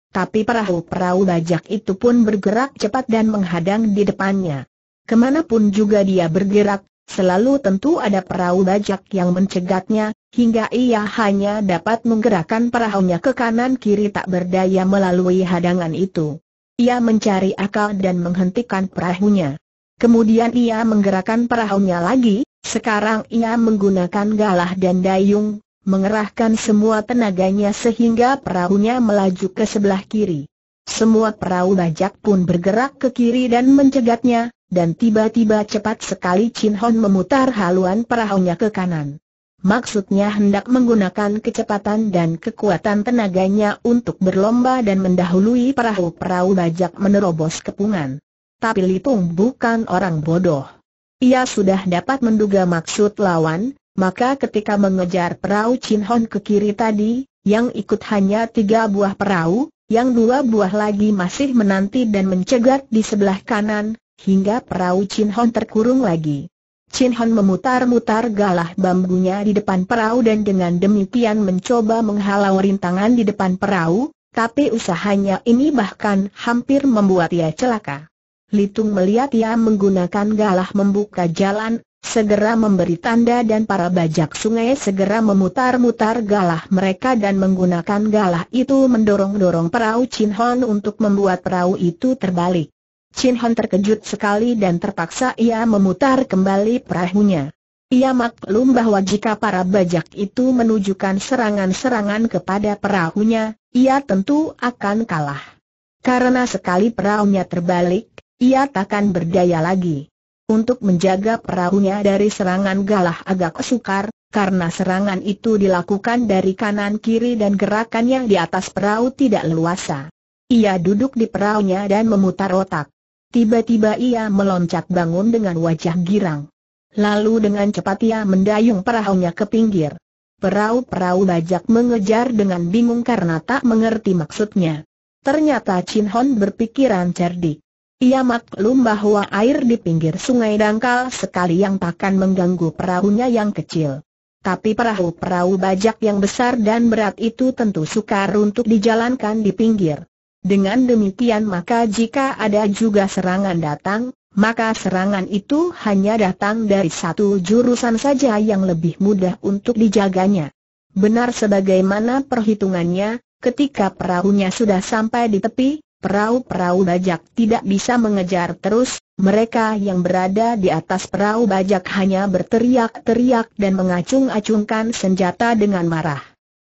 Tapi perahu-perahu bajak itu pun bergerak cepat dan menghadang di depannya. Kemanapun juga dia bergerak, selalu tentu ada perahu bajak yang mencegatnya, hingga ia hanya dapat menggerakkan perahunya ke kanan kiri tak berdaya melalui hadangan itu. Ia mencari akal dan menghentikan perahunya. Kemudian ia menggerakkan perahunya lagi, sekarang ia menggunakan galah dan dayung, mengerahkan semua tenaganya sehingga perahunya melaju ke sebelah kiri. Semua perahu bajak pun bergerak ke kiri dan mencegatnya, dan tiba-tiba cepat sekali Chin Hon memutar haluan perahunya ke kanan. Maksudnya hendak menggunakan kecepatan dan kekuatan tenaganya untuk berlomba dan mendahului perahu-perahu bajak menerobos kepungan. Tapi Lipung bukan orang bodoh. Ia sudah dapat menduga maksud lawan, maka ketika mengejar perahu Chin Hon ke kiri tadi, yang ikut hanya tiga buah perahu, yang dua buah lagi masih menanti dan mencegat di sebelah kanan, hingga perahu Chin Hon terkurung lagi. Chin Hon memutar-mutar galah bambunya di depan perahu dan dengan demikian mencoba menghalau rintangan di depan perahu, tapi usahanya ini bahkan hampir membuat ia celaka. Litung melihat ia menggunakan galah membuka jalan, segera memberi tanda dan para bajak sungai segera memutar-mutar galah mereka dan menggunakan galah itu mendorong-dorong perahu Chin Hon untuk membuat perahu itu terbalik. Chin Hon terkejut sekali dan terpaksa ia memutar kembali perahunya. Ia maklum bahwa jika para bajak itu menunjukkan serangan-serangan kepada perahunya, ia tentu akan kalah. Karena sekali perahunya terbalik, ia takkan berdaya lagi. Untuk menjaga perahunya dari serangan galah agak sukar, karena serangan itu dilakukan dari kanan kiri dan gerakannya di atas perahu tidak leluasa. Ia duduk di perahunya dan memutar otak. Tiba-tiba ia meloncat bangun dengan wajah girang. Lalu dengan cepat ia mendayung perahunya ke pinggir. Perahu-perahu bajak mengejar dengan bingung karena tak mengerti maksudnya. Ternyata Chin Hon berpikiran cerdik. Ia maklum bahwa air di pinggir sungai dangkal sekali yang takkan mengganggu perahunya yang kecil. Tapi perahu-perahu bajak yang besar dan berat itu tentu sukar untuk dijalankan di pinggir. Dengan demikian maka jika ada juga serangan datang, maka serangan itu hanya datang dari satu jurusan saja yang lebih mudah untuk dijaganya. Benar sebagaimana perhitungannya, ketika perahunya sudah sampai di tepi, perahu-perahu bajak tidak bisa mengejar terus, mereka yang berada di atas perahu bajak hanya berteriak-teriak dan mengacung-acungkan senjata dengan marah.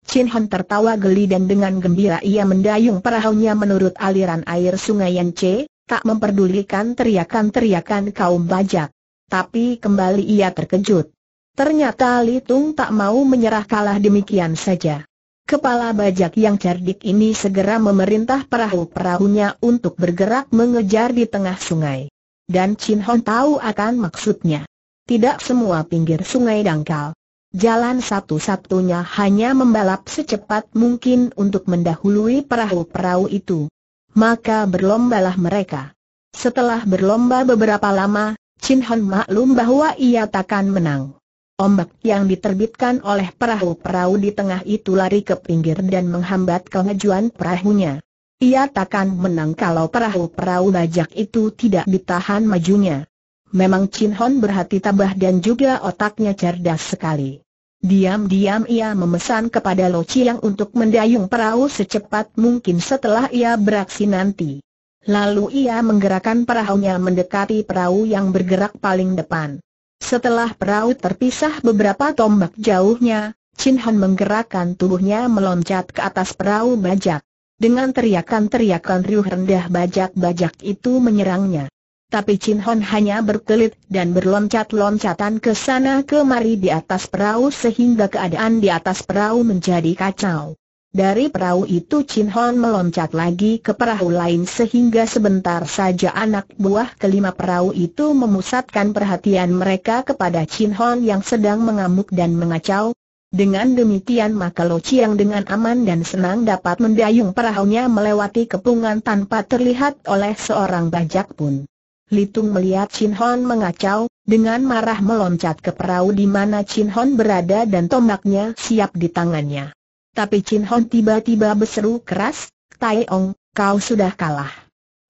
Chin Han tertawa geli dan dengan gembira ia mendayung perahunya menurut aliran air sungai Che, tak memperdulikan teriakan-teriakan kaum bajak. Tapi kembali ia terkejut. Ternyata Li Tung tak mau menyerah kalah demikian saja. Kepala bajak yang cerdik ini segera memerintah perahu-perahunya untuk bergerak mengejar di tengah sungai. Dan Chin Hon tahu akan maksudnya. Tidak semua pinggir sungai dangkal. Jalan satu-satunya hanya membalap secepat mungkin untuk mendahului perahu-perahu itu. Maka berlombalah mereka. Setelah berlomba beberapa lama, Chin Han maklum bahwa ia takkan menang. Ombak yang diterbitkan oleh perahu-perahu di tengah itu lari ke pinggir dan menghambat kemajuan perahunya. Ia takkan menang kalau perahu-perahu bajak itu tidak ditahan majunya. Memang Chin Hon berhati tabah dan juga otaknya cerdas sekali. Diam-diam ia memesan kepada Lo Chiang untuk mendayung perahu secepat mungkin setelah ia beraksi nanti. Lalu ia menggerakkan perahunya mendekati perahu yang bergerak paling depan. Setelah perahu terpisah beberapa tombak jauhnya, Chin Han menggerakkan tubuhnya meloncat ke atas perahu bajak. Dengan teriakan-teriakan riuh rendah bajak-bajak itu menyerangnya tapi Chin Hon hanya berkelit dan berloncat-loncatan ke sana kemari di atas perahu sehingga keadaan di atas perahu menjadi kacau. Dari perahu itu Chin Hon meloncat lagi ke perahu lain sehingga sebentar saja anak buah kelima perahu itu memusatkan perhatian mereka kepada Chin Hon yang sedang mengamuk dan mengacau. Dengan demikian maka Lo Chiang dengan aman dan senang dapat mendayung perahunya melewati kepungan tanpa terlihat oleh seorang bajak pun. Litung melihat Chin Hon mengacau, dengan marah meloncat ke perahu di mana Chin Hon berada dan tombaknya siap di tangannya. Tapi Chin Hon tiba-tiba berseru keras, Tai Ong, kau sudah kalah.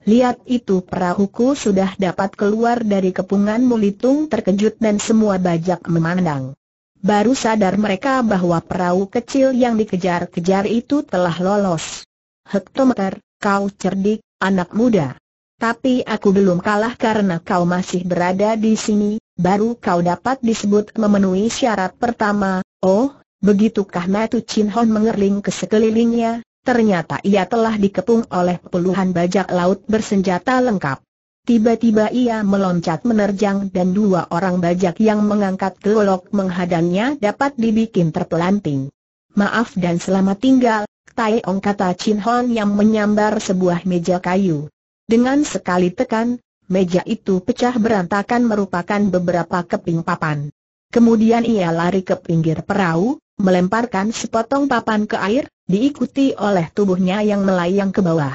Lihat itu perahuku sudah dapat keluar dari kepungan Tung. terkejut dan semua bajak memandang. Baru sadar mereka bahwa perahu kecil yang dikejar-kejar itu telah lolos. Hektometer, kau cerdik, anak muda. Tapi aku belum kalah karena kau masih berada di sini, baru kau dapat disebut memenuhi syarat pertama. Oh, begitukah Matu Chin Hon mengerling ke sekelilingnya, ternyata ia telah dikepung oleh puluhan bajak laut bersenjata lengkap. Tiba-tiba ia meloncat menerjang dan dua orang bajak yang mengangkat gelok menghadangnya dapat dibikin terpelanting. Maaf dan selamat tinggal, Tai Ong kata Chin Hon yang menyambar sebuah meja kayu. Dengan sekali tekan, meja itu pecah berantakan merupakan beberapa keping papan. Kemudian ia lari ke pinggir perahu, melemparkan sepotong papan ke air, diikuti oleh tubuhnya yang melayang ke bawah.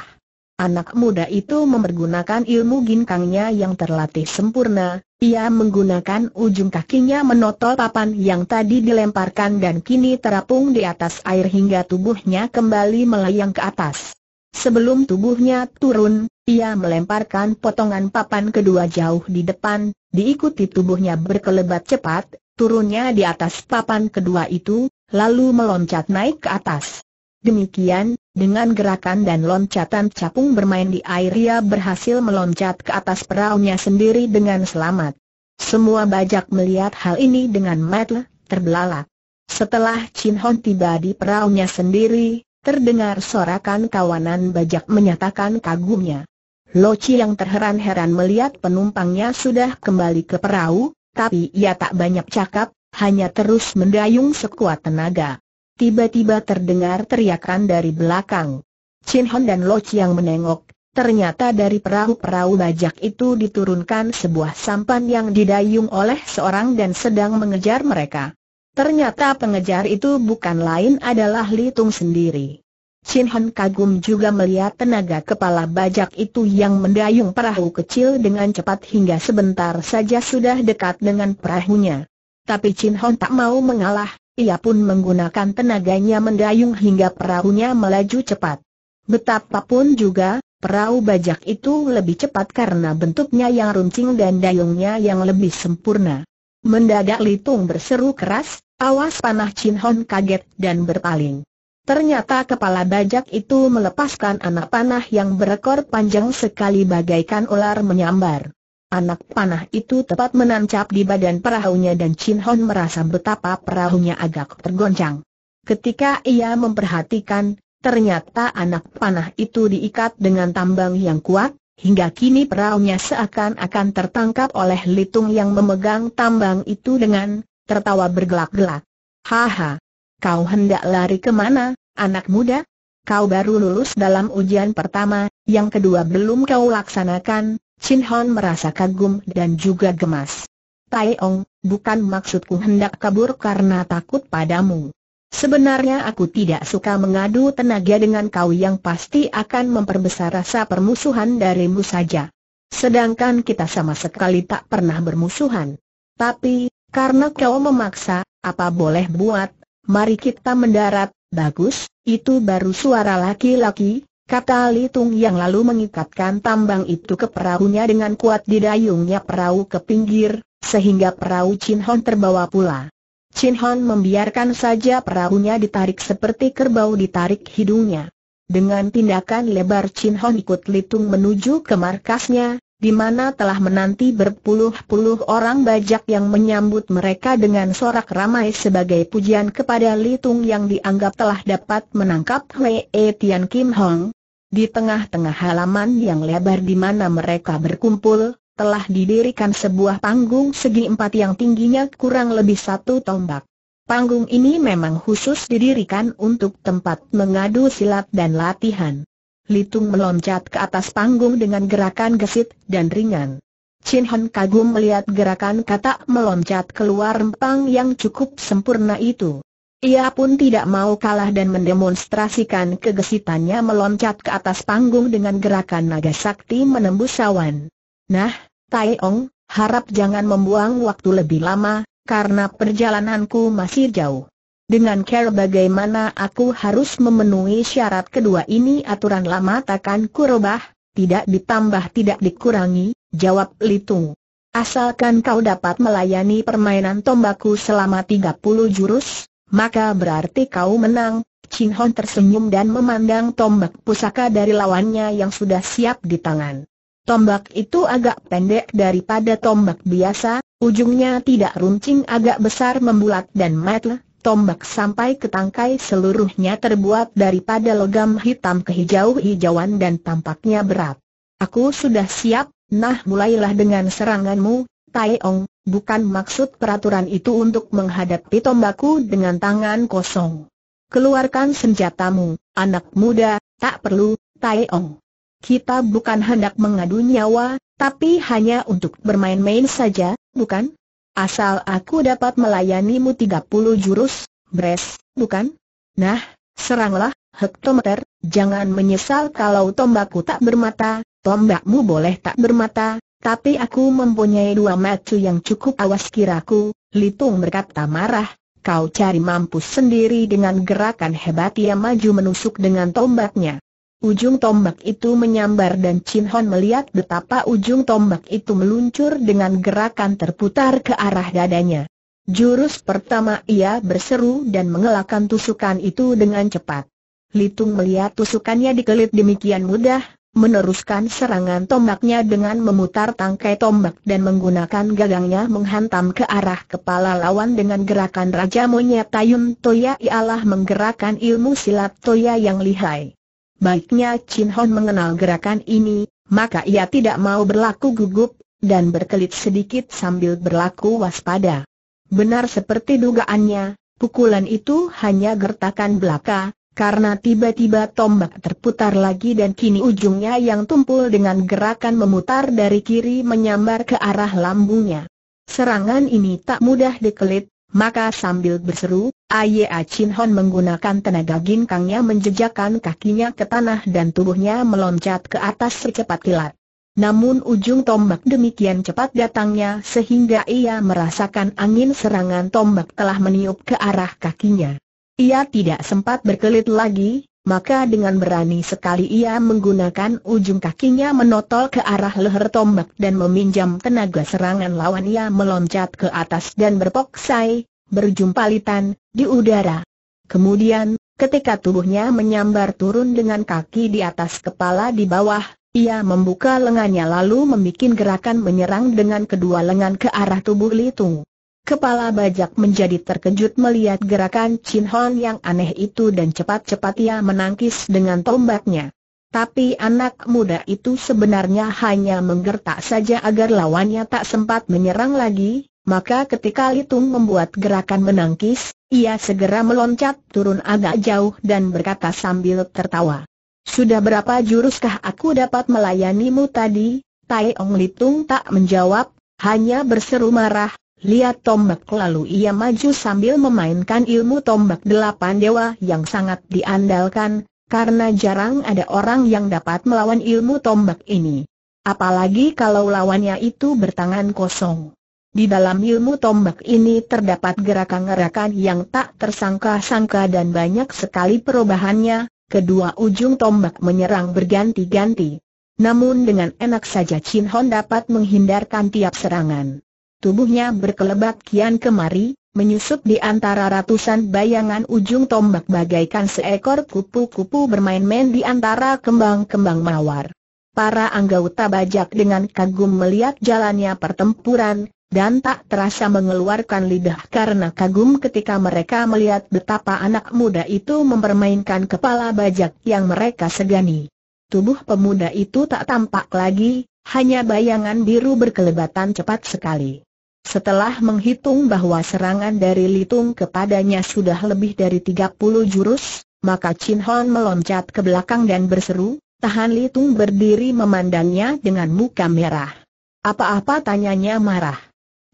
Anak muda itu memergunakan ilmu ginkangnya yang terlatih sempurna, ia menggunakan ujung kakinya menotol papan yang tadi dilemparkan dan kini terapung di atas air hingga tubuhnya kembali melayang ke atas. Sebelum tubuhnya turun, ia melemparkan potongan papan kedua jauh di depan, diikuti tubuhnya berkelebat cepat, turunnya di atas papan kedua itu, lalu meloncat naik ke atas. Demikian, dengan gerakan dan loncatan capung bermain di air ia berhasil meloncat ke atas peraunya sendiri dengan selamat. Semua bajak melihat hal ini dengan mata terbelalak. Setelah Chin Hon tiba di peraunya sendiri, Terdengar sorakan kawanan bajak menyatakan kagumnya. Loci yang terheran-heran melihat penumpangnya sudah kembali ke perahu, tapi ia tak banyak cakap, hanya terus mendayung sekuat tenaga. Tiba-tiba terdengar teriakan dari belakang. Chin Hon dan Loci yang menengok, ternyata dari perahu-perahu bajak itu diturunkan sebuah sampan yang didayung oleh seorang dan sedang mengejar mereka. Ternyata pengejar itu bukan lain adalah Litung sendiri. Chin Han kagum juga melihat tenaga kepala bajak itu yang mendayung perahu kecil dengan cepat hingga sebentar saja sudah dekat dengan perahunya. Tapi Chin Han tak mau mengalah, ia pun menggunakan tenaganya mendayung hingga perahunya melaju cepat. Betapapun juga, perahu bajak itu lebih cepat karena bentuknya yang runcing dan dayungnya yang lebih sempurna. Mendadak Litung berseru keras, awas panah Chin Hon kaget dan berpaling. Ternyata kepala bajak itu melepaskan anak panah yang berekor panjang sekali bagaikan ular menyambar. Anak panah itu tepat menancap di badan perahunya dan Chin Hon merasa betapa perahunya agak tergoncang. Ketika ia memperhatikan, ternyata anak panah itu diikat dengan tambang yang kuat, Hingga kini peraunya seakan-akan tertangkap oleh Litung yang memegang tambang itu dengan tertawa bergelak-gelak. Haha, kau hendak lari kemana, anak muda? Kau baru lulus dalam ujian pertama, yang kedua belum kau laksanakan. Chin Hon merasa kagum dan juga gemas. Tai Ong, bukan maksudku hendak kabur karena takut padamu. Sebenarnya aku tidak suka mengadu tenaga dengan kau yang pasti akan memperbesar rasa permusuhan darimu saja. Sedangkan kita sama sekali tak pernah bermusuhan. Tapi, karena kau memaksa, apa boleh buat, mari kita mendarat, bagus, itu baru suara laki-laki, kata Litung yang lalu mengikatkan tambang itu ke perahunya dengan kuat didayungnya perahu ke pinggir, sehingga perahu Chin Hon terbawa pula. Chin Hon membiarkan saja perahunya ditarik seperti kerbau ditarik hidungnya. Dengan tindakan lebar Chin Hon ikut litung menuju ke markasnya, di mana telah menanti berpuluh-puluh orang bajak yang menyambut mereka dengan sorak ramai sebagai pujian kepada litung yang dianggap telah dapat menangkap Hwee Tian Kim Hong. Di tengah-tengah halaman yang lebar di mana mereka berkumpul, telah didirikan sebuah panggung segi empat yang tingginya kurang lebih satu tombak. Panggung ini memang khusus didirikan untuk tempat mengadu silat dan latihan. Litung meloncat ke atas panggung dengan gerakan gesit dan ringan. Chin Han kagum melihat gerakan katak meloncat keluar rempang yang cukup sempurna itu. Ia pun tidak mau kalah dan mendemonstrasikan kegesitannya meloncat ke atas panggung dengan gerakan naga sakti menembus awan. Nah, Tai Ong, harap jangan membuang waktu lebih lama, karena perjalananku masih jauh. Dengan care bagaimana aku harus memenuhi syarat kedua ini aturan lama takkan kurubah, tidak ditambah tidak dikurangi, jawab Litung. Asalkan kau dapat melayani permainan tombakku selama 30 jurus, maka berarti kau menang. Chin Hon tersenyum dan memandang tombak pusaka dari lawannya yang sudah siap di tangan. Tombak itu agak pendek daripada tombak biasa, ujungnya tidak runcing agak besar membulat dan metel. Tombak sampai ke tangkai seluruhnya terbuat daripada logam hitam kehijau-hijauan dan tampaknya berat. Aku sudah siap, nah mulailah dengan seranganmu, Taeong, bukan maksud peraturan itu untuk menghadapi tombakku dengan tangan kosong. Keluarkan senjatamu, anak muda, tak perlu, Taeong kita bukan hendak mengadu nyawa, tapi hanya untuk bermain-main saja, bukan? Asal aku dapat melayanimu 30 jurus, Bres, bukan? Nah, seranglah, hektometer, jangan menyesal kalau tombakku tak bermata, tombakmu boleh tak bermata, tapi aku mempunyai dua macu yang cukup awas kiraku, Litung berkata marah, kau cari mampus sendiri dengan gerakan hebat ia maju menusuk dengan tombaknya. Ujung tombak itu menyambar dan Chin Hon melihat betapa ujung tombak itu meluncur dengan gerakan terputar ke arah dadanya. Jurus pertama ia berseru dan mengelakkan tusukan itu dengan cepat. Litung melihat tusukannya dikelit demikian mudah, meneruskan serangan tombaknya dengan memutar tangkai tombak dan menggunakan gagangnya menghantam ke arah kepala lawan dengan gerakan Raja Monyet Tayun Toya ialah menggerakkan ilmu silat Toya yang lihai. Baiknya Chin Hon mengenal gerakan ini, maka ia tidak mau berlaku gugup, dan berkelit sedikit sambil berlaku waspada. Benar seperti dugaannya, pukulan itu hanya gertakan belaka, karena tiba-tiba tombak terputar lagi dan kini ujungnya yang tumpul dengan gerakan memutar dari kiri menyambar ke arah lambungnya. Serangan ini tak mudah dikelit, maka sambil berseru, Aye A Chin Hon menggunakan tenaga ginkangnya menjejakkan kakinya ke tanah dan tubuhnya meloncat ke atas secepat kilat. Namun ujung tombak demikian cepat datangnya sehingga ia merasakan angin serangan tombak telah meniup ke arah kakinya. Ia tidak sempat berkelit lagi, maka dengan berani sekali ia menggunakan ujung kakinya menotol ke arah leher tombak dan meminjam tenaga serangan lawan ia meloncat ke atas dan berpoksai, berjumpalitan, di udara. Kemudian, ketika tubuhnya menyambar turun dengan kaki di atas kepala di bawah, ia membuka lengannya lalu membuat gerakan menyerang dengan kedua lengan ke arah tubuh Litung. Kepala bajak menjadi terkejut melihat gerakan Chin Hon yang aneh itu dan cepat-cepat ia menangkis dengan tombaknya. Tapi anak muda itu sebenarnya hanya menggertak saja agar lawannya tak sempat menyerang lagi, maka ketika Litung membuat gerakan menangkis, ia segera meloncat turun agak jauh dan berkata sambil tertawa. Sudah berapa juruskah aku dapat melayanimu tadi? Tai Ong Litung tak menjawab, hanya berseru marah, Lihat tombak lalu ia maju sambil memainkan ilmu tombak delapan dewa yang sangat diandalkan, karena jarang ada orang yang dapat melawan ilmu tombak ini. Apalagi kalau lawannya itu bertangan kosong. Di dalam ilmu tombak ini terdapat gerakan-gerakan yang tak tersangka-sangka dan banyak sekali perubahannya, kedua ujung tombak menyerang berganti-ganti. Namun dengan enak saja Chin Hon dapat menghindarkan tiap serangan. Tubuhnya berkelebat kian kemari, menyusup di antara ratusan bayangan ujung tombak bagaikan seekor kupu-kupu bermain-main di antara kembang-kembang mawar. Para anggota bajak dengan kagum melihat jalannya pertempuran, dan tak terasa mengeluarkan lidah karena kagum ketika mereka melihat betapa anak muda itu mempermainkan kepala bajak yang mereka segani. Tubuh pemuda itu tak tampak lagi, hanya bayangan biru berkelebatan cepat sekali. Setelah menghitung bahwa serangan dari Litung kepadanya sudah lebih dari 30 jurus, maka Chin Hon meloncat ke belakang dan berseru, tahan Litung berdiri memandangnya dengan muka merah. Apa-apa tanyanya marah.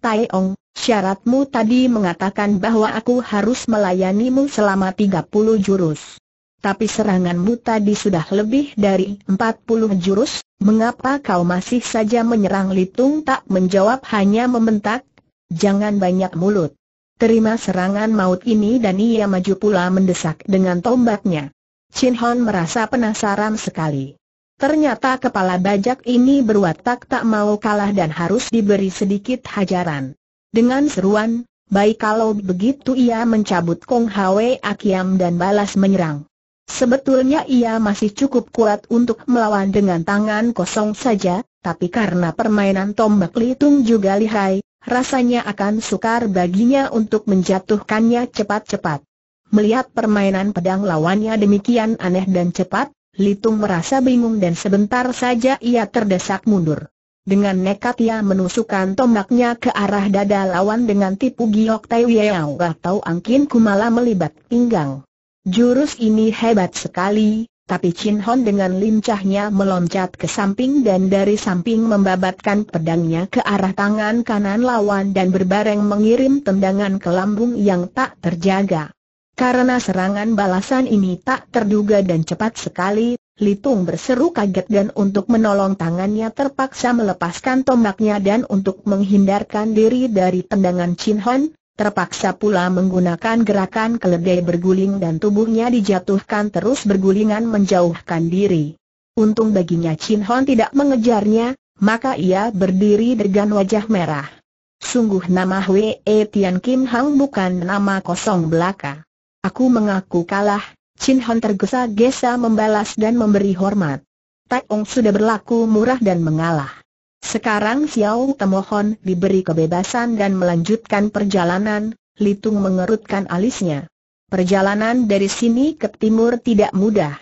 Tai Ong, syaratmu tadi mengatakan bahwa aku harus melayanimu selama 30 jurus tapi seranganmu tadi sudah lebih dari 40 jurus, mengapa kau masih saja menyerang Litung tak menjawab hanya membentak, jangan banyak mulut. Terima serangan maut ini dan ia maju pula mendesak dengan tombaknya. Chin Hon merasa penasaran sekali. Ternyata kepala bajak ini berwatak tak mau kalah dan harus diberi sedikit hajaran. Dengan seruan, Baik kalau begitu ia mencabut Kong Hwe Akiam dan balas menyerang. Sebetulnya ia masih cukup kuat untuk melawan dengan tangan kosong saja, tapi karena permainan tombak litung juga lihai, rasanya akan sukar baginya untuk menjatuhkannya cepat-cepat. Melihat permainan pedang lawannya demikian aneh dan cepat, Litung merasa bingung dan sebentar saja ia terdesak mundur. Dengan nekat ia menusukkan tombaknya ke arah dada lawan dengan tipu giok Tai Yao atau angkin kumala melibat pinggang. Jurus ini hebat sekali, tapi Chin Hon dengan lincahnya meloncat ke samping dan dari samping membabatkan pedangnya ke arah tangan kanan lawan dan berbareng mengirim tendangan ke lambung yang tak terjaga. Karena serangan balasan ini tak terduga dan cepat sekali, Litung berseru kaget dan untuk menolong tangannya terpaksa melepaskan tombaknya dan untuk menghindarkan diri dari tendangan Chin Hon, Terpaksa pula menggunakan gerakan keledai berguling dan tubuhnya dijatuhkan terus bergulingan menjauhkan diri. Untung baginya Chin Hon tidak mengejarnya, maka ia berdiri dengan wajah merah. Sungguh nama Hwee Tian Kim Hang bukan nama kosong belaka. Aku mengaku kalah, Chin Hon tergesa-gesa membalas dan memberi hormat. Tai Ong sudah berlaku murah dan mengalah. Sekarang Xiao Temohon diberi kebebasan dan melanjutkan perjalanan, Litung mengerutkan alisnya. Perjalanan dari sini ke timur tidak mudah.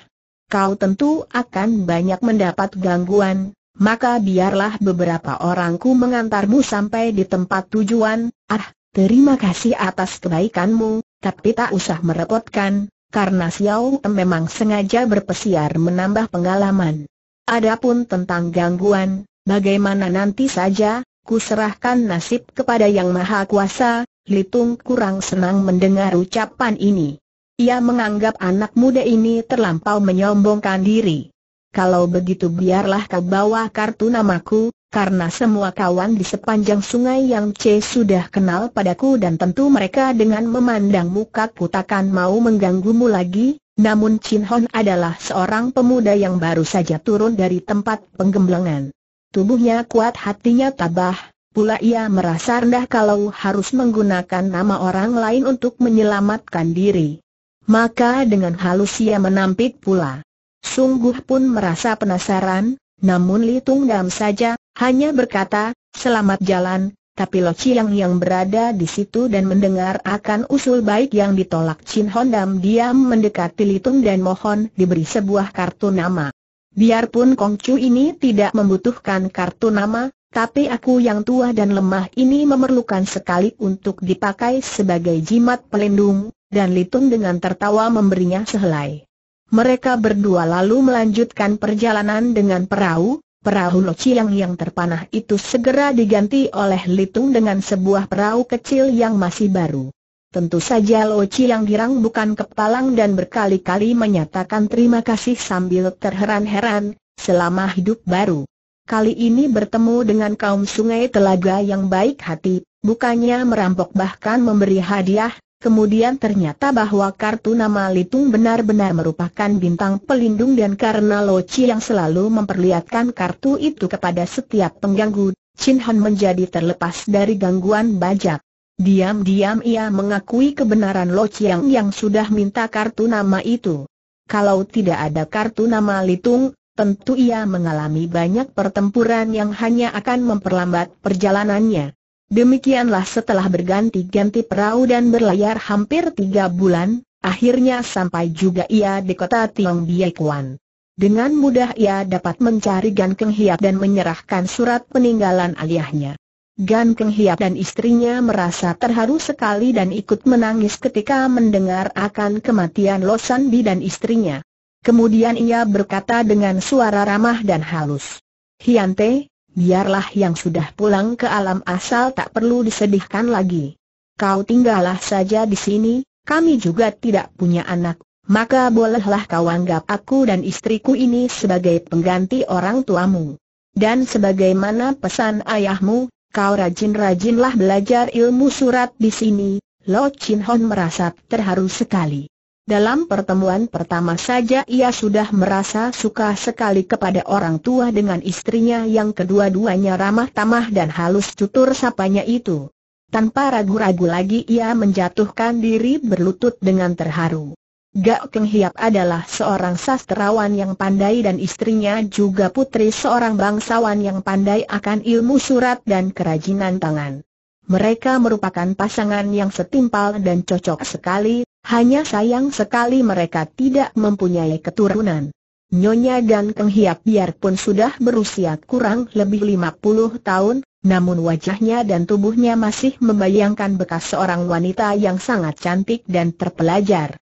Kau tentu akan banyak mendapat gangguan, maka biarlah beberapa orangku mengantarmu sampai di tempat tujuan. Ah, terima kasih atas kebaikanmu, tapi tak usah merepotkan, karena Xiao Tem memang sengaja berpesiar menambah pengalaman. Adapun tentang gangguan, Bagaimana nanti saja, kuserahkan nasib kepada Yang Maha Kuasa, Litung kurang senang mendengar ucapan ini. Ia menganggap anak muda ini terlampau menyombongkan diri. Kalau begitu biarlah kau bawa kartu namaku, karena semua kawan di sepanjang sungai yang C sudah kenal padaku dan tentu mereka dengan memandang muka mukaku takkan mau mengganggumu lagi, namun Chin Hon adalah seorang pemuda yang baru saja turun dari tempat penggemblengan. Tubuhnya kuat hatinya tabah, pula ia merasa rendah kalau harus menggunakan nama orang lain untuk menyelamatkan diri. Maka dengan halus ia menampik pula. Sungguh pun merasa penasaran, namun Litung Dam saja, hanya berkata, selamat jalan, tapi Lo Chiang yang berada di situ dan mendengar akan usul baik yang ditolak Chin Hondam diam mendekati Litung dan mohon diberi sebuah kartu nama. Biarpun Kongcu ini tidak membutuhkan kartu nama, tapi aku yang tua dan lemah ini memerlukan sekali untuk dipakai sebagai jimat pelindung, dan Litun dengan tertawa memberinya sehelai. Mereka berdua lalu melanjutkan perjalanan dengan perahu, Perahu Lociang yang terpanah itu segera diganti oleh Litung dengan sebuah perahu kecil yang masih baru. Tentu saja Lo yang girang bukan kepalang dan berkali-kali menyatakan terima kasih sambil terheran-heran, selama hidup baru. Kali ini bertemu dengan kaum sungai telaga yang baik hati, bukannya merampok bahkan memberi hadiah, kemudian ternyata bahwa kartu nama Litung benar-benar merupakan bintang pelindung dan karena Lo yang selalu memperlihatkan kartu itu kepada setiap pengganggu, Chin Han menjadi terlepas dari gangguan bajak. Diam-diam ia mengakui kebenaran Lo Chiang yang sudah minta kartu nama itu. Kalau tidak ada kartu nama Litung, tentu ia mengalami banyak pertempuran yang hanya akan memperlambat perjalanannya. Demikianlah setelah berganti-ganti perahu dan berlayar hampir tiga bulan, akhirnya sampai juga ia di kota Tiong Biekuan. Dengan mudah ia dapat mencari Gan Keng Hiap dan menyerahkan surat peninggalan aliahnya. Gan Keng Hiap dan istrinya merasa terharu sekali dan ikut menangis ketika mendengar akan kematian Losan Bi dan istrinya. Kemudian ia berkata dengan suara ramah dan halus. Hiante, biarlah yang sudah pulang ke alam asal tak perlu disedihkan lagi. Kau tinggallah saja di sini, kami juga tidak punya anak, maka bolehlah kau anggap aku dan istriku ini sebagai pengganti orang tuamu. Dan sebagaimana pesan ayahmu, Kau rajin-rajinlah belajar ilmu surat di sini, Lo Chin Hon merasa terharu sekali. Dalam pertemuan pertama saja ia sudah merasa suka sekali kepada orang tua dengan istrinya yang kedua-duanya ramah tamah dan halus tutur sapanya itu. Tanpa ragu-ragu lagi ia menjatuhkan diri berlutut dengan terharu. Gak Keng Hiap adalah seorang sastrawan yang pandai dan istrinya juga putri seorang bangsawan yang pandai akan ilmu surat dan kerajinan tangan. Mereka merupakan pasangan yang setimpal dan cocok sekali, hanya sayang sekali mereka tidak mempunyai keturunan. Nyonya dan Keng Hiap biarpun sudah berusia kurang lebih 50 tahun, namun wajahnya dan tubuhnya masih membayangkan bekas seorang wanita yang sangat cantik dan terpelajar.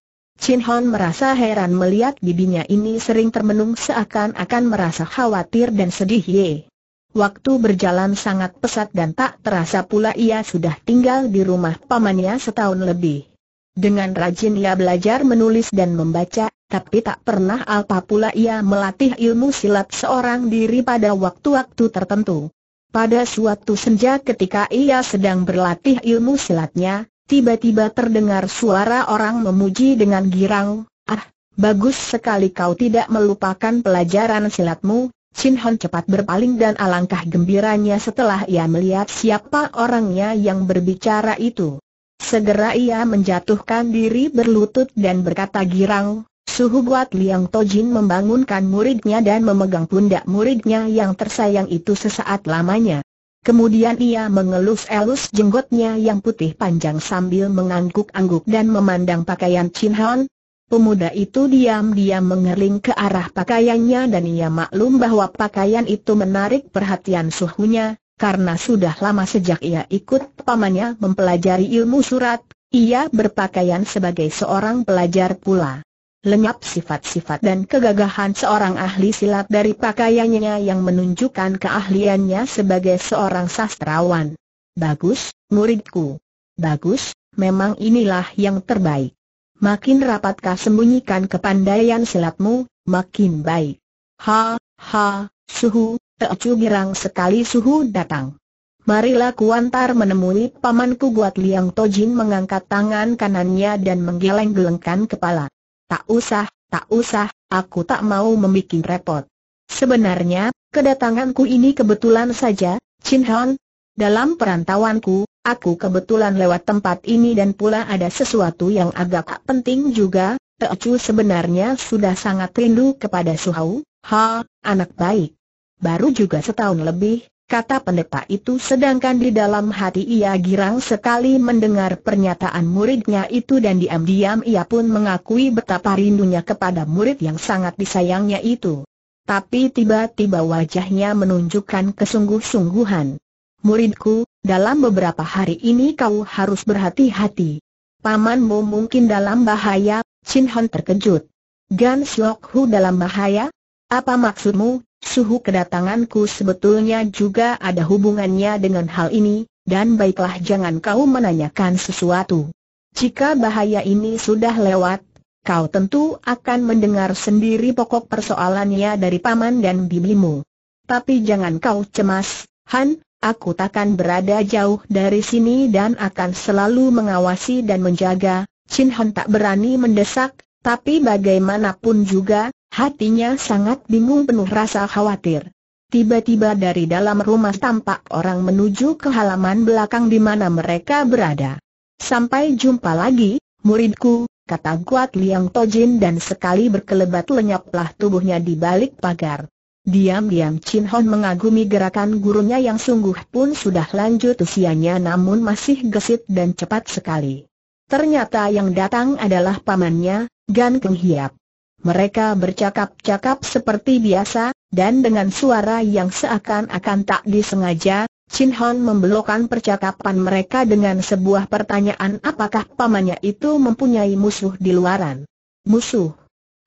Chin Hon merasa heran melihat bibinya ini sering termenung seakan-akan merasa khawatir dan sedih ye. Waktu berjalan sangat pesat dan tak terasa pula ia sudah tinggal di rumah pamannya setahun lebih. Dengan rajin ia belajar menulis dan membaca, tapi tak pernah apa pula ia melatih ilmu silat seorang diri pada waktu-waktu tertentu. Pada suatu senja ketika ia sedang berlatih ilmu silatnya, tiba-tiba terdengar suara orang memuji dengan girang, ah, bagus sekali kau tidak melupakan pelajaran silatmu, Chin Hon cepat berpaling dan alangkah gembiranya setelah ia melihat siapa orangnya yang berbicara itu. Segera ia menjatuhkan diri berlutut dan berkata girang, Suhu buat Liang Tojin membangunkan muridnya dan memegang pundak muridnya yang tersayang itu sesaat lamanya. Kemudian ia mengelus-elus jenggotnya yang putih panjang sambil mengangguk-angguk dan memandang pakaian Chin Han. Pemuda itu diam-diam mengerling ke arah pakaiannya dan ia maklum bahwa pakaian itu menarik perhatian suhunya, karena sudah lama sejak ia ikut pamannya mempelajari ilmu surat, ia berpakaian sebagai seorang pelajar pula lenyap sifat-sifat dan kegagahan seorang ahli silat dari pakaiannya yang menunjukkan keahliannya sebagai seorang sastrawan. Bagus, muridku. Bagus, memang inilah yang terbaik. Makin rapatkah sembunyikan kepandaian silatmu, makin baik. Ha, ha, suhu, Ecu girang sekali suhu datang. Marilah Kuantar menemui pamanku Guat Liang Tojin mengangkat tangan kanannya dan menggeleng-gelengkan kepala. Tak usah, tak usah, aku tak mau membuat repot. Sebenarnya, kedatanganku ini kebetulan saja, Chin Hong. Dalam perantauanku, aku kebetulan lewat tempat ini dan pula ada sesuatu yang agak tak penting juga. Teochu sebenarnya sudah sangat rindu kepada Su Hao, ha, anak baik. Baru juga setahun lebih, kata pendeta itu sedangkan di dalam hati ia girang sekali mendengar pernyataan muridnya itu dan diam-diam ia pun mengakui betapa rindunya kepada murid yang sangat disayangnya itu. Tapi tiba-tiba wajahnya menunjukkan kesungguh-sungguhan. Muridku, dalam beberapa hari ini kau harus berhati-hati. Pamanmu mungkin dalam bahaya, Chin Hon terkejut. Gan Siok Hu dalam bahaya? Apa maksudmu, Suhu kedatanganku sebetulnya juga ada hubungannya dengan hal ini, dan baiklah jangan kau menanyakan sesuatu. Jika bahaya ini sudah lewat, kau tentu akan mendengar sendiri pokok persoalannya dari paman dan bibimu. Tapi jangan kau cemas, Han, aku takkan berada jauh dari sini dan akan selalu mengawasi dan menjaga. Chin Han tak berani mendesak, tapi bagaimanapun juga, Hatinya sangat bingung penuh rasa khawatir. Tiba-tiba dari dalam rumah tampak orang menuju ke halaman belakang di mana mereka berada. Sampai jumpa lagi, muridku, kata Guat Liang Tojin dan sekali berkelebat lenyaplah tubuhnya di balik pagar. Diam-diam Chin Hon mengagumi gerakan gurunya yang sungguh pun sudah lanjut usianya namun masih gesit dan cepat sekali. Ternyata yang datang adalah pamannya, Gan Keng Hiap. Mereka bercakap-cakap seperti biasa, dan dengan suara yang seakan-akan tak disengaja, Chin Hon membelokkan percakapan mereka dengan sebuah pertanyaan apakah pamannya itu mempunyai musuh di luaran. Musuh?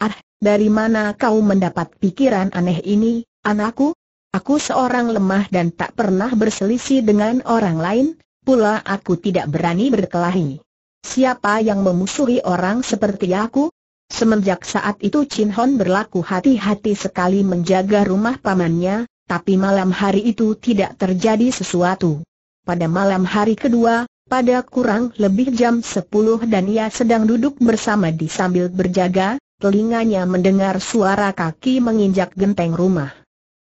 Ah, dari mana kau mendapat pikiran aneh ini, anakku? Aku seorang lemah dan tak pernah berselisih dengan orang lain, pula aku tidak berani berkelahi. Siapa yang memusuhi orang seperti aku? Semenjak saat itu Chin Hon berlaku hati-hati sekali menjaga rumah pamannya, tapi malam hari itu tidak terjadi sesuatu. Pada malam hari kedua, pada kurang lebih jam sepuluh dan ia sedang duduk bersama di sambil berjaga, telinganya mendengar suara kaki menginjak genteng rumah.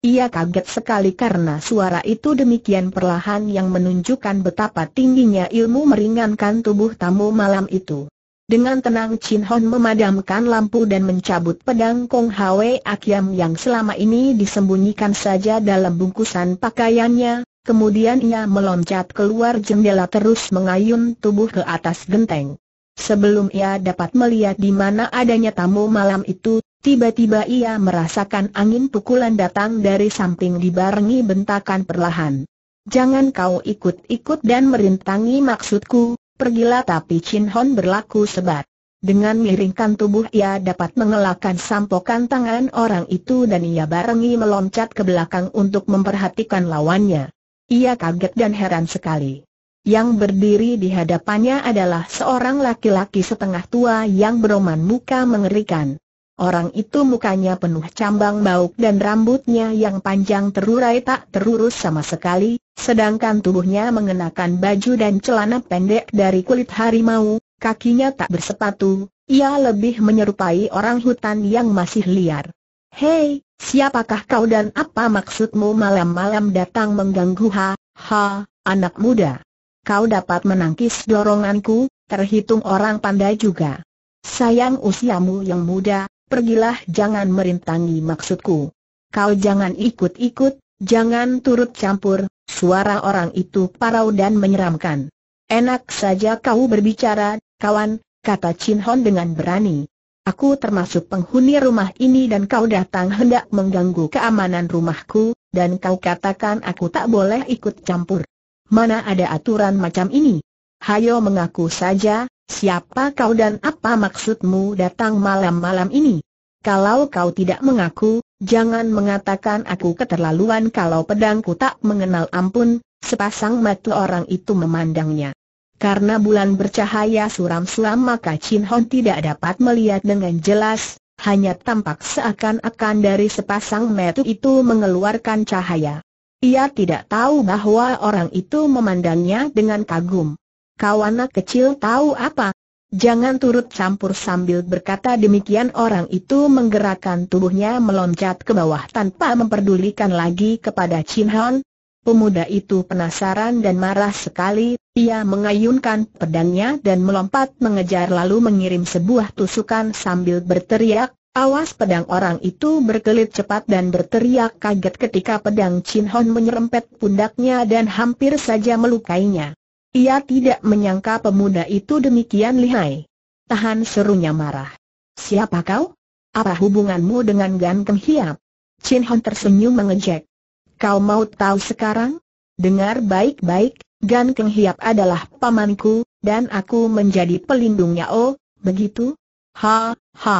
Ia kaget sekali karena suara itu demikian perlahan yang menunjukkan betapa tingginya ilmu meringankan tubuh tamu malam itu. Dengan tenang Chin Hon memadamkan lampu dan mencabut pedang Kong Hwe Akiam yang selama ini disembunyikan saja dalam bungkusan pakaiannya, kemudian ia meloncat keluar jendela terus mengayun tubuh ke atas genteng. Sebelum ia dapat melihat di mana adanya tamu malam itu, tiba-tiba ia merasakan angin pukulan datang dari samping dibarengi bentakan perlahan. Jangan kau ikut-ikut dan merintangi maksudku, Pergilah tapi Chin Hon berlaku sebat. Dengan miringkan tubuh ia dapat mengelakkan sampokan tangan orang itu dan ia barengi meloncat ke belakang untuk memperhatikan lawannya. Ia kaget dan heran sekali. Yang berdiri di hadapannya adalah seorang laki-laki setengah tua yang beroman muka mengerikan. Orang itu mukanya penuh cambang bauk dan rambutnya yang panjang terurai tak terurus sama sekali, Sedangkan tubuhnya mengenakan baju dan celana pendek dari kulit harimau, kakinya tak bersepatu, ia lebih menyerupai orang hutan yang masih liar. Hei, siapakah kau dan apa maksudmu malam-malam datang mengganggu ha, ha, anak muda? Kau dapat menangkis doronganku, terhitung orang pandai juga. Sayang usiamu yang muda, pergilah jangan merintangi maksudku. Kau jangan ikut-ikut, Jangan turut campur, suara orang itu parau dan menyeramkan. Enak saja kau berbicara, kawan, kata Chin Hon dengan berani. Aku termasuk penghuni rumah ini dan kau datang hendak mengganggu keamanan rumahku, dan kau katakan aku tak boleh ikut campur. Mana ada aturan macam ini? Hayo mengaku saja, siapa kau dan apa maksudmu datang malam-malam ini? Kalau kau tidak mengaku, jangan mengatakan aku keterlaluan kalau pedangku tak mengenal ampun, sepasang mata orang itu memandangnya. Karena bulan bercahaya suram-suram maka Chin Hon tidak dapat melihat dengan jelas, hanya tampak seakan-akan dari sepasang mata itu mengeluarkan cahaya. Ia tidak tahu bahwa orang itu memandangnya dengan kagum. Kawana kecil tahu apa, Jangan turut campur sambil berkata demikian orang itu menggerakkan tubuhnya meloncat ke bawah tanpa memperdulikan lagi kepada Chin han Pemuda itu penasaran dan marah sekali, ia mengayunkan pedangnya dan melompat mengejar lalu mengirim sebuah tusukan sambil berteriak, awas pedang orang itu berkelit cepat dan berteriak kaget ketika pedang Chin Hon menyerempet pundaknya dan hampir saja melukainya. Ia tidak menyangka pemuda itu demikian lihai. Tahan serunya marah. Siapa kau? Apa hubunganmu dengan Gan Keng Hiap? Chin Hon tersenyum mengejek. Kau mau tahu sekarang? Dengar baik-baik, Gan Keng Hiap adalah pamanku, dan aku menjadi pelindungnya oh, begitu? Ha, ha.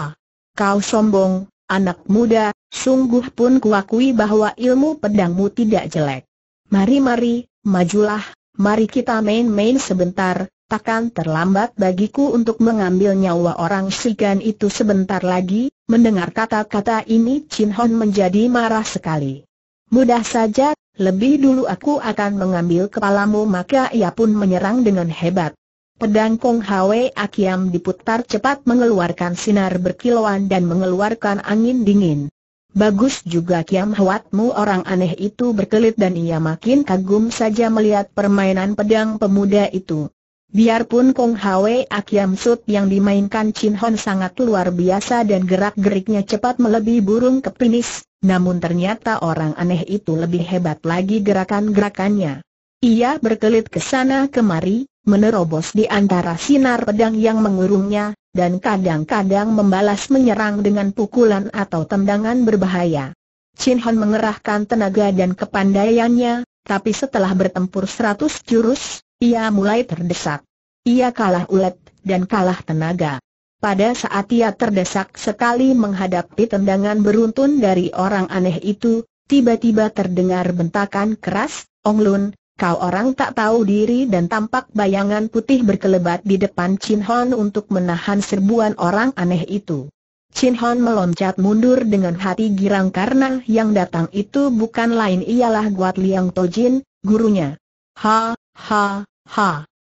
Kau sombong, anak muda, sungguh pun kuakui bahwa ilmu pedangmu tidak jelek. Mari-mari, majulah, mari kita main-main sebentar, takkan terlambat bagiku untuk mengambil nyawa orang Sigan itu sebentar lagi, mendengar kata-kata ini Chin Hon menjadi marah sekali. Mudah saja, lebih dulu aku akan mengambil kepalamu maka ia pun menyerang dengan hebat. Pedang Kong Hwe Akiam diputar cepat mengeluarkan sinar berkilauan dan mengeluarkan angin dingin. Bagus juga Kiam Huatmu orang aneh itu berkelit dan ia makin kagum saja melihat permainan pedang pemuda itu. Biarpun Kong Hwe Akiam Sut yang dimainkan Chin Hon sangat luar biasa dan gerak-geriknya cepat melebihi burung kepinis, namun ternyata orang aneh itu lebih hebat lagi gerakan-gerakannya. Ia berkelit ke sana kemari, menerobos di antara sinar pedang yang mengurungnya, dan kadang-kadang membalas menyerang dengan pukulan atau tendangan berbahaya. Chin Hon mengerahkan tenaga dan kepandaiannya, tapi setelah bertempur seratus jurus, ia mulai terdesak. Ia kalah ulet, dan kalah tenaga. Pada saat ia terdesak sekali menghadapi tendangan beruntun dari orang aneh itu, tiba-tiba terdengar bentakan keras, Ong Lun, Kau orang tak tahu diri dan tampak bayangan putih berkelebat di depan Chin Hon untuk menahan serbuan orang aneh itu. Chin Hon meloncat mundur dengan hati girang karena yang datang itu bukan lain ialah Guat Liang Tojin, gurunya. Ha, ha, ha.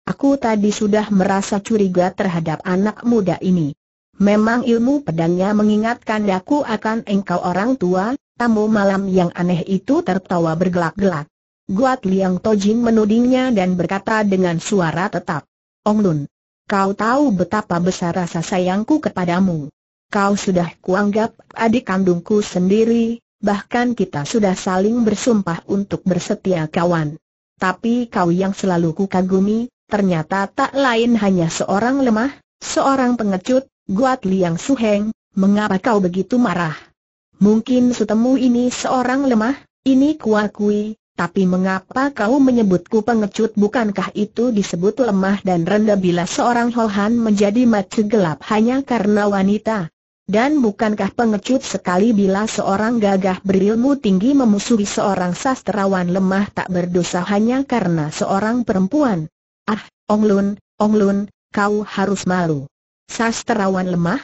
Aku tadi sudah merasa curiga terhadap anak muda ini. Memang ilmu pedangnya mengingatkan aku akan engkau orang tua, tamu malam yang aneh itu tertawa bergelak-gelak. Guat Liang Tojing menudingnya dan berkata dengan suara tetap. Ong Lun, kau tahu betapa besar rasa sayangku kepadamu. Kau sudah kuanggap adik kandungku sendiri, bahkan kita sudah saling bersumpah untuk bersetia kawan. Tapi kau yang selalu kukagumi, ternyata tak lain hanya seorang lemah, seorang pengecut, Guat Liang Suheng, mengapa kau begitu marah? Mungkin setemu ini seorang lemah, ini kuakui, tapi mengapa kau menyebutku pengecut bukankah itu disebut lemah dan rendah bila seorang Hohan menjadi mati gelap hanya karena wanita? Dan bukankah pengecut sekali bila seorang gagah berilmu tinggi memusuhi seorang sastrawan lemah tak berdosa hanya karena seorang perempuan? Ah, Ong Lun, Ong Lun, kau harus malu. Sastrawan lemah?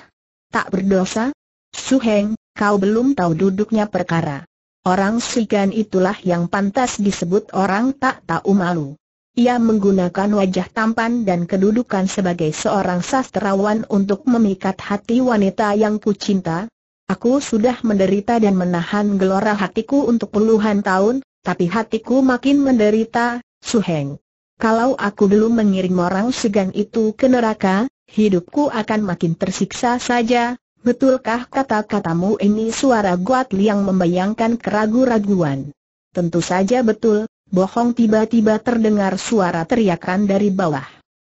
Tak berdosa? Su Heng, kau belum tahu duduknya perkara. Orang Sigan itulah yang pantas disebut orang tak tahu malu. Ia menggunakan wajah tampan dan kedudukan sebagai seorang sastrawan untuk memikat hati wanita yang kucinta. Aku sudah menderita dan menahan gelora hatiku untuk puluhan tahun, tapi hatiku makin menderita, Suheng. Kalau aku dulu mengirim orang segan itu ke neraka, hidupku akan makin tersiksa saja, Betulkah kata-katamu ini suara Guat Liang membayangkan keragu-raguan? Tentu saja betul, bohong tiba-tiba terdengar suara teriakan dari bawah.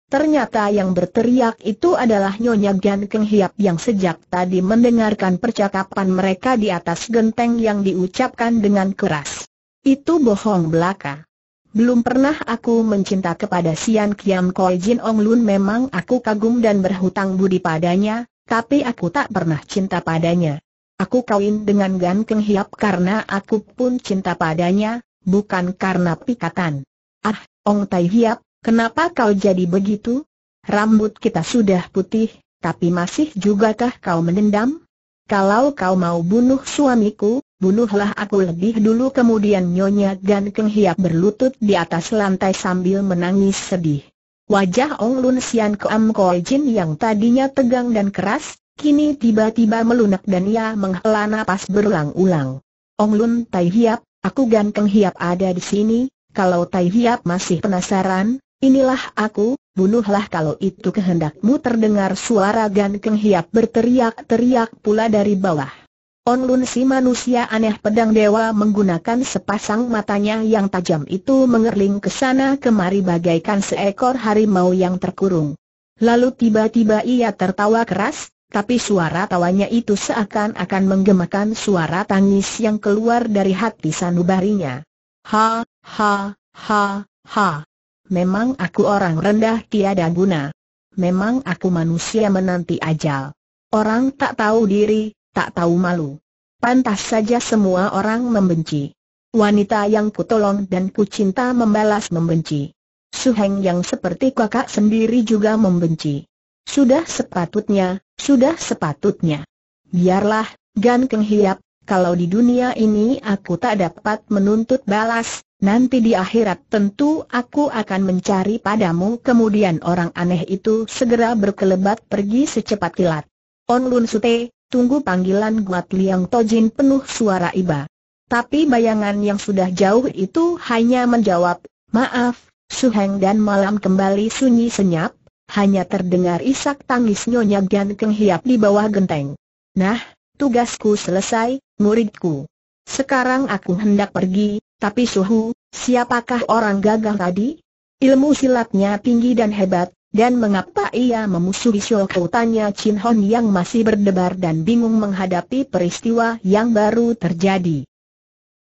Ternyata yang berteriak itu adalah Nyonya Gan Keng Hiap yang sejak tadi mendengarkan percakapan mereka di atas genteng yang diucapkan dengan keras. Itu bohong belaka. Belum pernah aku mencinta kepada Sian Kiam Koi Jin Ong Lun memang aku kagum dan berhutang budi padanya, tapi aku tak pernah cinta padanya. Aku kawin dengan Gan Keng Hiap karena aku pun cinta padanya, bukan karena pikatan. Ah, Ong Tai Hiap, kenapa kau jadi begitu? Rambut kita sudah putih, tapi masih jugakah kau mendendam? Kalau kau mau bunuh suamiku, bunuhlah aku lebih dulu kemudian Nyonya Gan Keng Hiap berlutut di atas lantai sambil menangis sedih. Wajah Ong Lun Sian Keam Koi Jin yang tadinya tegang dan keras, kini tiba-tiba melunak dan ia menghela napas berulang-ulang. Ong Lun Tai Hiap, aku Gan Keng Hiap ada di sini, kalau Tai Hiap masih penasaran, inilah aku, bunuhlah kalau itu kehendakmu terdengar suara Gan Keng Hiap berteriak-teriak pula dari bawah. Onlun si manusia aneh pedang dewa menggunakan sepasang matanya yang tajam itu mengerling ke sana kemari bagaikan seekor harimau yang terkurung. Lalu tiba-tiba ia tertawa keras, tapi suara tawanya itu seakan-akan menggemakan suara tangis yang keluar dari hati sanubarinya. Ha, ha, ha, ha. Memang aku orang rendah tiada guna. Memang aku manusia menanti ajal. Orang tak tahu diri, tak tahu malu. Pantas saja semua orang membenci. Wanita yang kutolong dan kucinta membalas membenci. Suheng yang seperti kakak sendiri juga membenci. Sudah sepatutnya, sudah sepatutnya. Biarlah, Gan Keng Hiap, kalau di dunia ini aku tak dapat menuntut balas, nanti di akhirat tentu aku akan mencari padamu. Kemudian orang aneh itu segera berkelebat pergi secepat kilat. On Lun Sute, tunggu panggilan Guat Liang Tojin penuh suara iba. Tapi bayangan yang sudah jauh itu hanya menjawab, maaf, Suheng dan malam kembali sunyi senyap, hanya terdengar isak tangis Nyonya Gan Keng Hiap di bawah genteng. Nah, tugasku selesai, muridku. Sekarang aku hendak pergi, tapi Suhu, siapakah orang gagah tadi? Ilmu silatnya tinggi dan hebat, dan mengapa ia memusuhi Shoko tanya Chin Hon yang masih berdebar dan bingung menghadapi peristiwa yang baru terjadi.